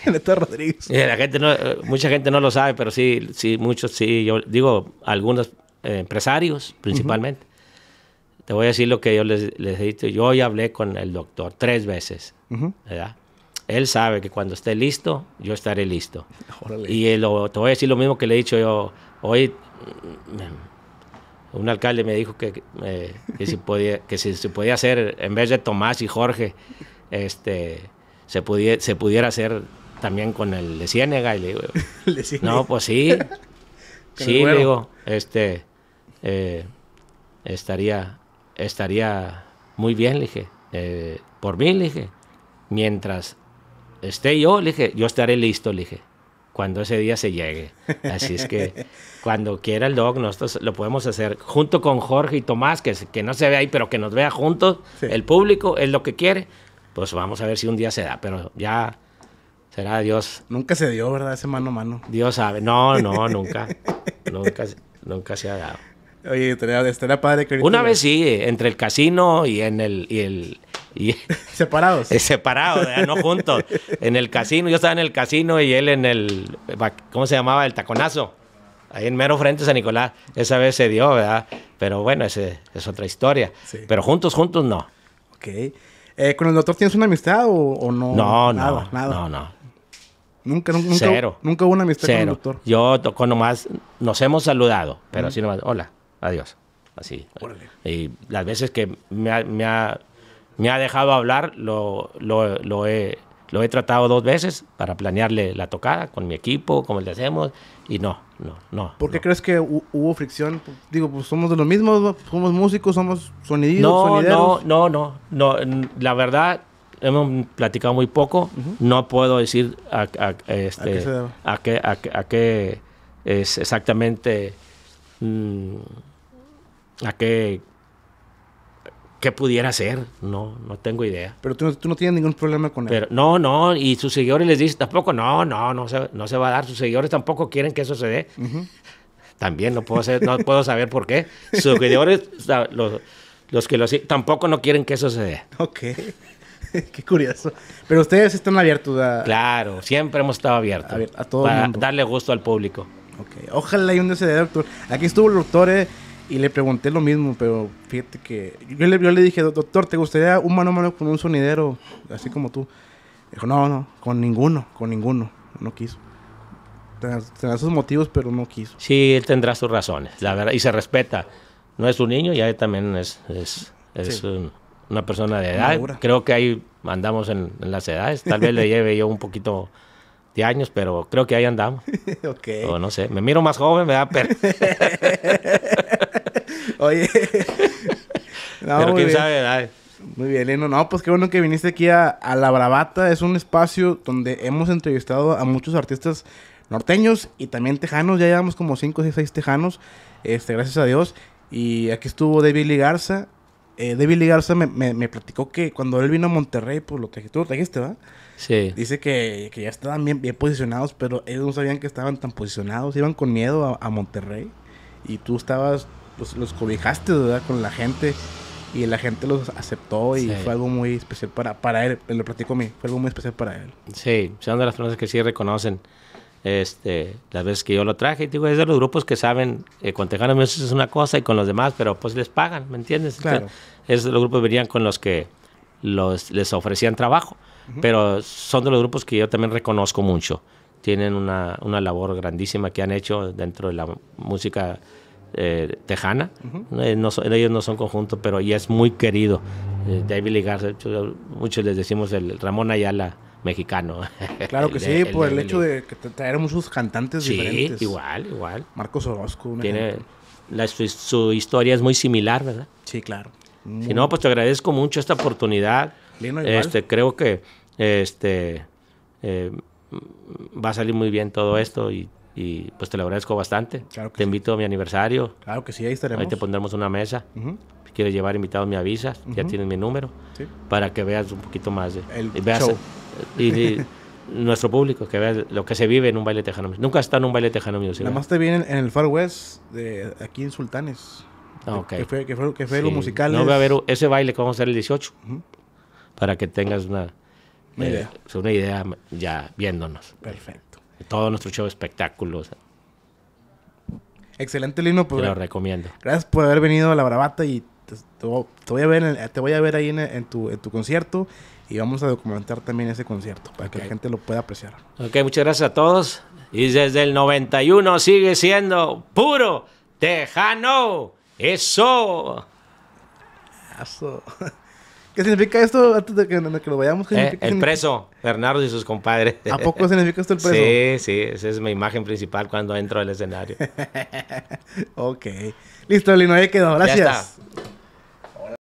doctor Rodríguez. Eh, eh, mucha gente no lo sabe, pero sí, sí, muchos sí. Yo digo, algunos eh, empresarios principalmente. Te voy a decir lo que yo les, he dicho. Yo hoy hablé con el doctor tres veces, ¿verdad? Él sabe que cuando esté listo, yo estaré listo. Y te voy a decir lo mismo que le he dicho yo. Hoy mm, mm, un alcalde me dijo que, si que si se podía hacer, en vez de Tomás y Jorge, este se, se pudiera hacer también con el de Ciénega. Y le digo, no, pues sí. sí, le digo, este, eh, estaría, estaría muy bien, le dije. Eh, por mí, le dije. Mientras esté yo, le dije, yo estaré listo, le dije. Cuando ese día se llegue. Así es que cuando quiera el dog, nosotros lo podemos hacer junto con Jorge y Tomás, que, que no se ve ahí, pero que nos vea juntos. El público es lo que quiere pues vamos a ver si un día se da, pero ya será Dios. Nunca se dio, ¿verdad? Ese mano a mano. Dios sabe. No, no, nunca. nunca, se ha dado. Oye, era padre que Una vez sí, entre el casino y en el... Y el separados. separados, no juntos. En el casino, yo estaba en el casino y él en el... ¿Cómo se llamaba? El taconazo. Ahí en mero frente a San Nicolás. Esa vez se dio, ¿verdad? Pero bueno, ese es otra historia. Pero juntos, juntos no. Ok. Eh, ¿Con el doctor tienes una amistad o, o no? No, nada, nada. No, no. Nunca, nunca, nunca hubo una amistad con el doctor. Yo toco nomás, nos hemos saludado, pero así nomás, hola, adiós. Así. Y las veces que me ha, me ha, dejado hablar, lo, lo, lo, he, lo he tratado dos veces para planearle la tocada con mi equipo, como le hacemos, y no, no, no. ¿Por qué crees que hubo fricción? Digo, pues somos de lo mismo, somos músicos, somos soniditos, no, No, no, no, no. La verdad, hemos platicado muy poco. No puedo decir este, a, qué, a qué, es exactamente mm, a qué ¿Qué pudiera ser? No, no tengo idea. Pero tú, tú no tienes ningún problema con él. Pero, no, no, y sus seguidores les dicen tampoco, no, no, no se, no se va a dar. Sus seguidores tampoco quieren que eso se dé. También no puedo, no puedo saber por qué. Sus seguidores, los, los que los tampoco no quieren que eso se dé. Ok. Qué curioso. Pero ustedes están abiertos a... Claro, siempre hemos estado abiertos. A, todo darle gusto al público. Ok. Ojalá hay un deseo de Aquí estuvo el doctor... Eh, y le pregunté lo mismo, pero fíjate que. Yo le, dije, doctor, ¿te gustaría un mano a mano con un sonidero, así como tú? Dijo, no, no, con ninguno, con ninguno. No quiso. Tendrá sus motivos, pero no quiso. Sí, él tendrá sus razones, la verdad. Y se respeta. No es un niño y él también es, es, una persona de edad. Creo que ahí andamos en, en las edades. Tal vez le lleve yo un poquito años, pero creo que ahí andamos. ok. O no sé, me miro más joven, me da Oye. pero quién sabe, Muy bien, Leno. No, pues qué bueno que viniste aquí a, La Bravata. Es un espacio donde hemos entrevistado a muchos artistas norteños y también tejanos. Ya llevamos como 5 o 6 tejanos, este, gracias a Dios. Y aquí estuvo David Ligarza. Eh, David Ligarza me, me, platicó que cuando él vino a Monterrey, pues lo que tú lo trajiste, ¿verdad? Dice que, que ya estaban bien, bien, posicionados, pero ellos no sabían que estaban tan posicionados. Iban con miedo a, Monterrey. Y tú estabas, pues, los cobijaste, ¿verdad? Con la gente. Y la gente los aceptó y fue algo muy especial para, para él. Lo platico a mí, fue algo muy especial para él. Sí, son de las personas que sí reconocen. Este, las veces que yo lo traje, y digo, es de los grupos que saben, eh, con Tejano es una cosa y con los demás, pero pues les pagan, ¿me entiendes? Claro. es los grupos venían con los que los, les ofrecían trabajo pero son de los grupos que yo también reconozco mucho. Tienen una, labor grandísima que han hecho dentro de la música eh, tejana. Eh, ellos no son conjunto, pero ya es muy querido. Eh, David Ligar, muchos les decimos el Ramón Ayala mexicano. Claro que sí, por el, hecho de que traer muchos cantantes sí, diferentes. igual, igual. Marcos Orozco. Tiene, la, su, historia es muy similar, ¿verdad? Sí, claro. Si no, pues te agradezco mucho esta oportunidad. Este, creo que este, eh, va a salir muy bien todo esto y, pues te lo agradezco bastante. Claro te invito a mi aniversario. Claro que sí, ahí estaremos. Ahí te pondremos una mesa. Si quieres llevar invitados, me avisas. Ya tienes mi número. Para que veas un poquito más de... El Y, nuestro público, que veas lo que se vive en un baile tejano. Nunca está en un baile tejano mío. Nada más te vienen en el Far West, de, aquí en Sultanes. Ah, okay. Que, fue, que musical. No va a haber ese baile que vamos a hacer el 18 para que tengas eh, una, idea. ya viéndonos. Perfecto. Eh, todo nuestro show espectáculo. Excelente, Lino. Pues, te lo recomiendo. Gracias por haber venido a la Bravata y te, voy, a ver te voy a ver ahí en, tu, concierto y vamos a documentar también ese concierto para que la gente lo pueda apreciar. Ok, muchas gracias a todos. Y desde el 91 sigue siendo puro tejano. Eso. Eso. ¿Qué significa esto antes de que, lo vayamos? Eh, el preso, Bernardo y sus compadres. ¿A poco significa esto el preso? Sí, sí, esa es mi imagen principal cuando entro al escenario. ok. Listo, Lino, ahí quedó. Gracias.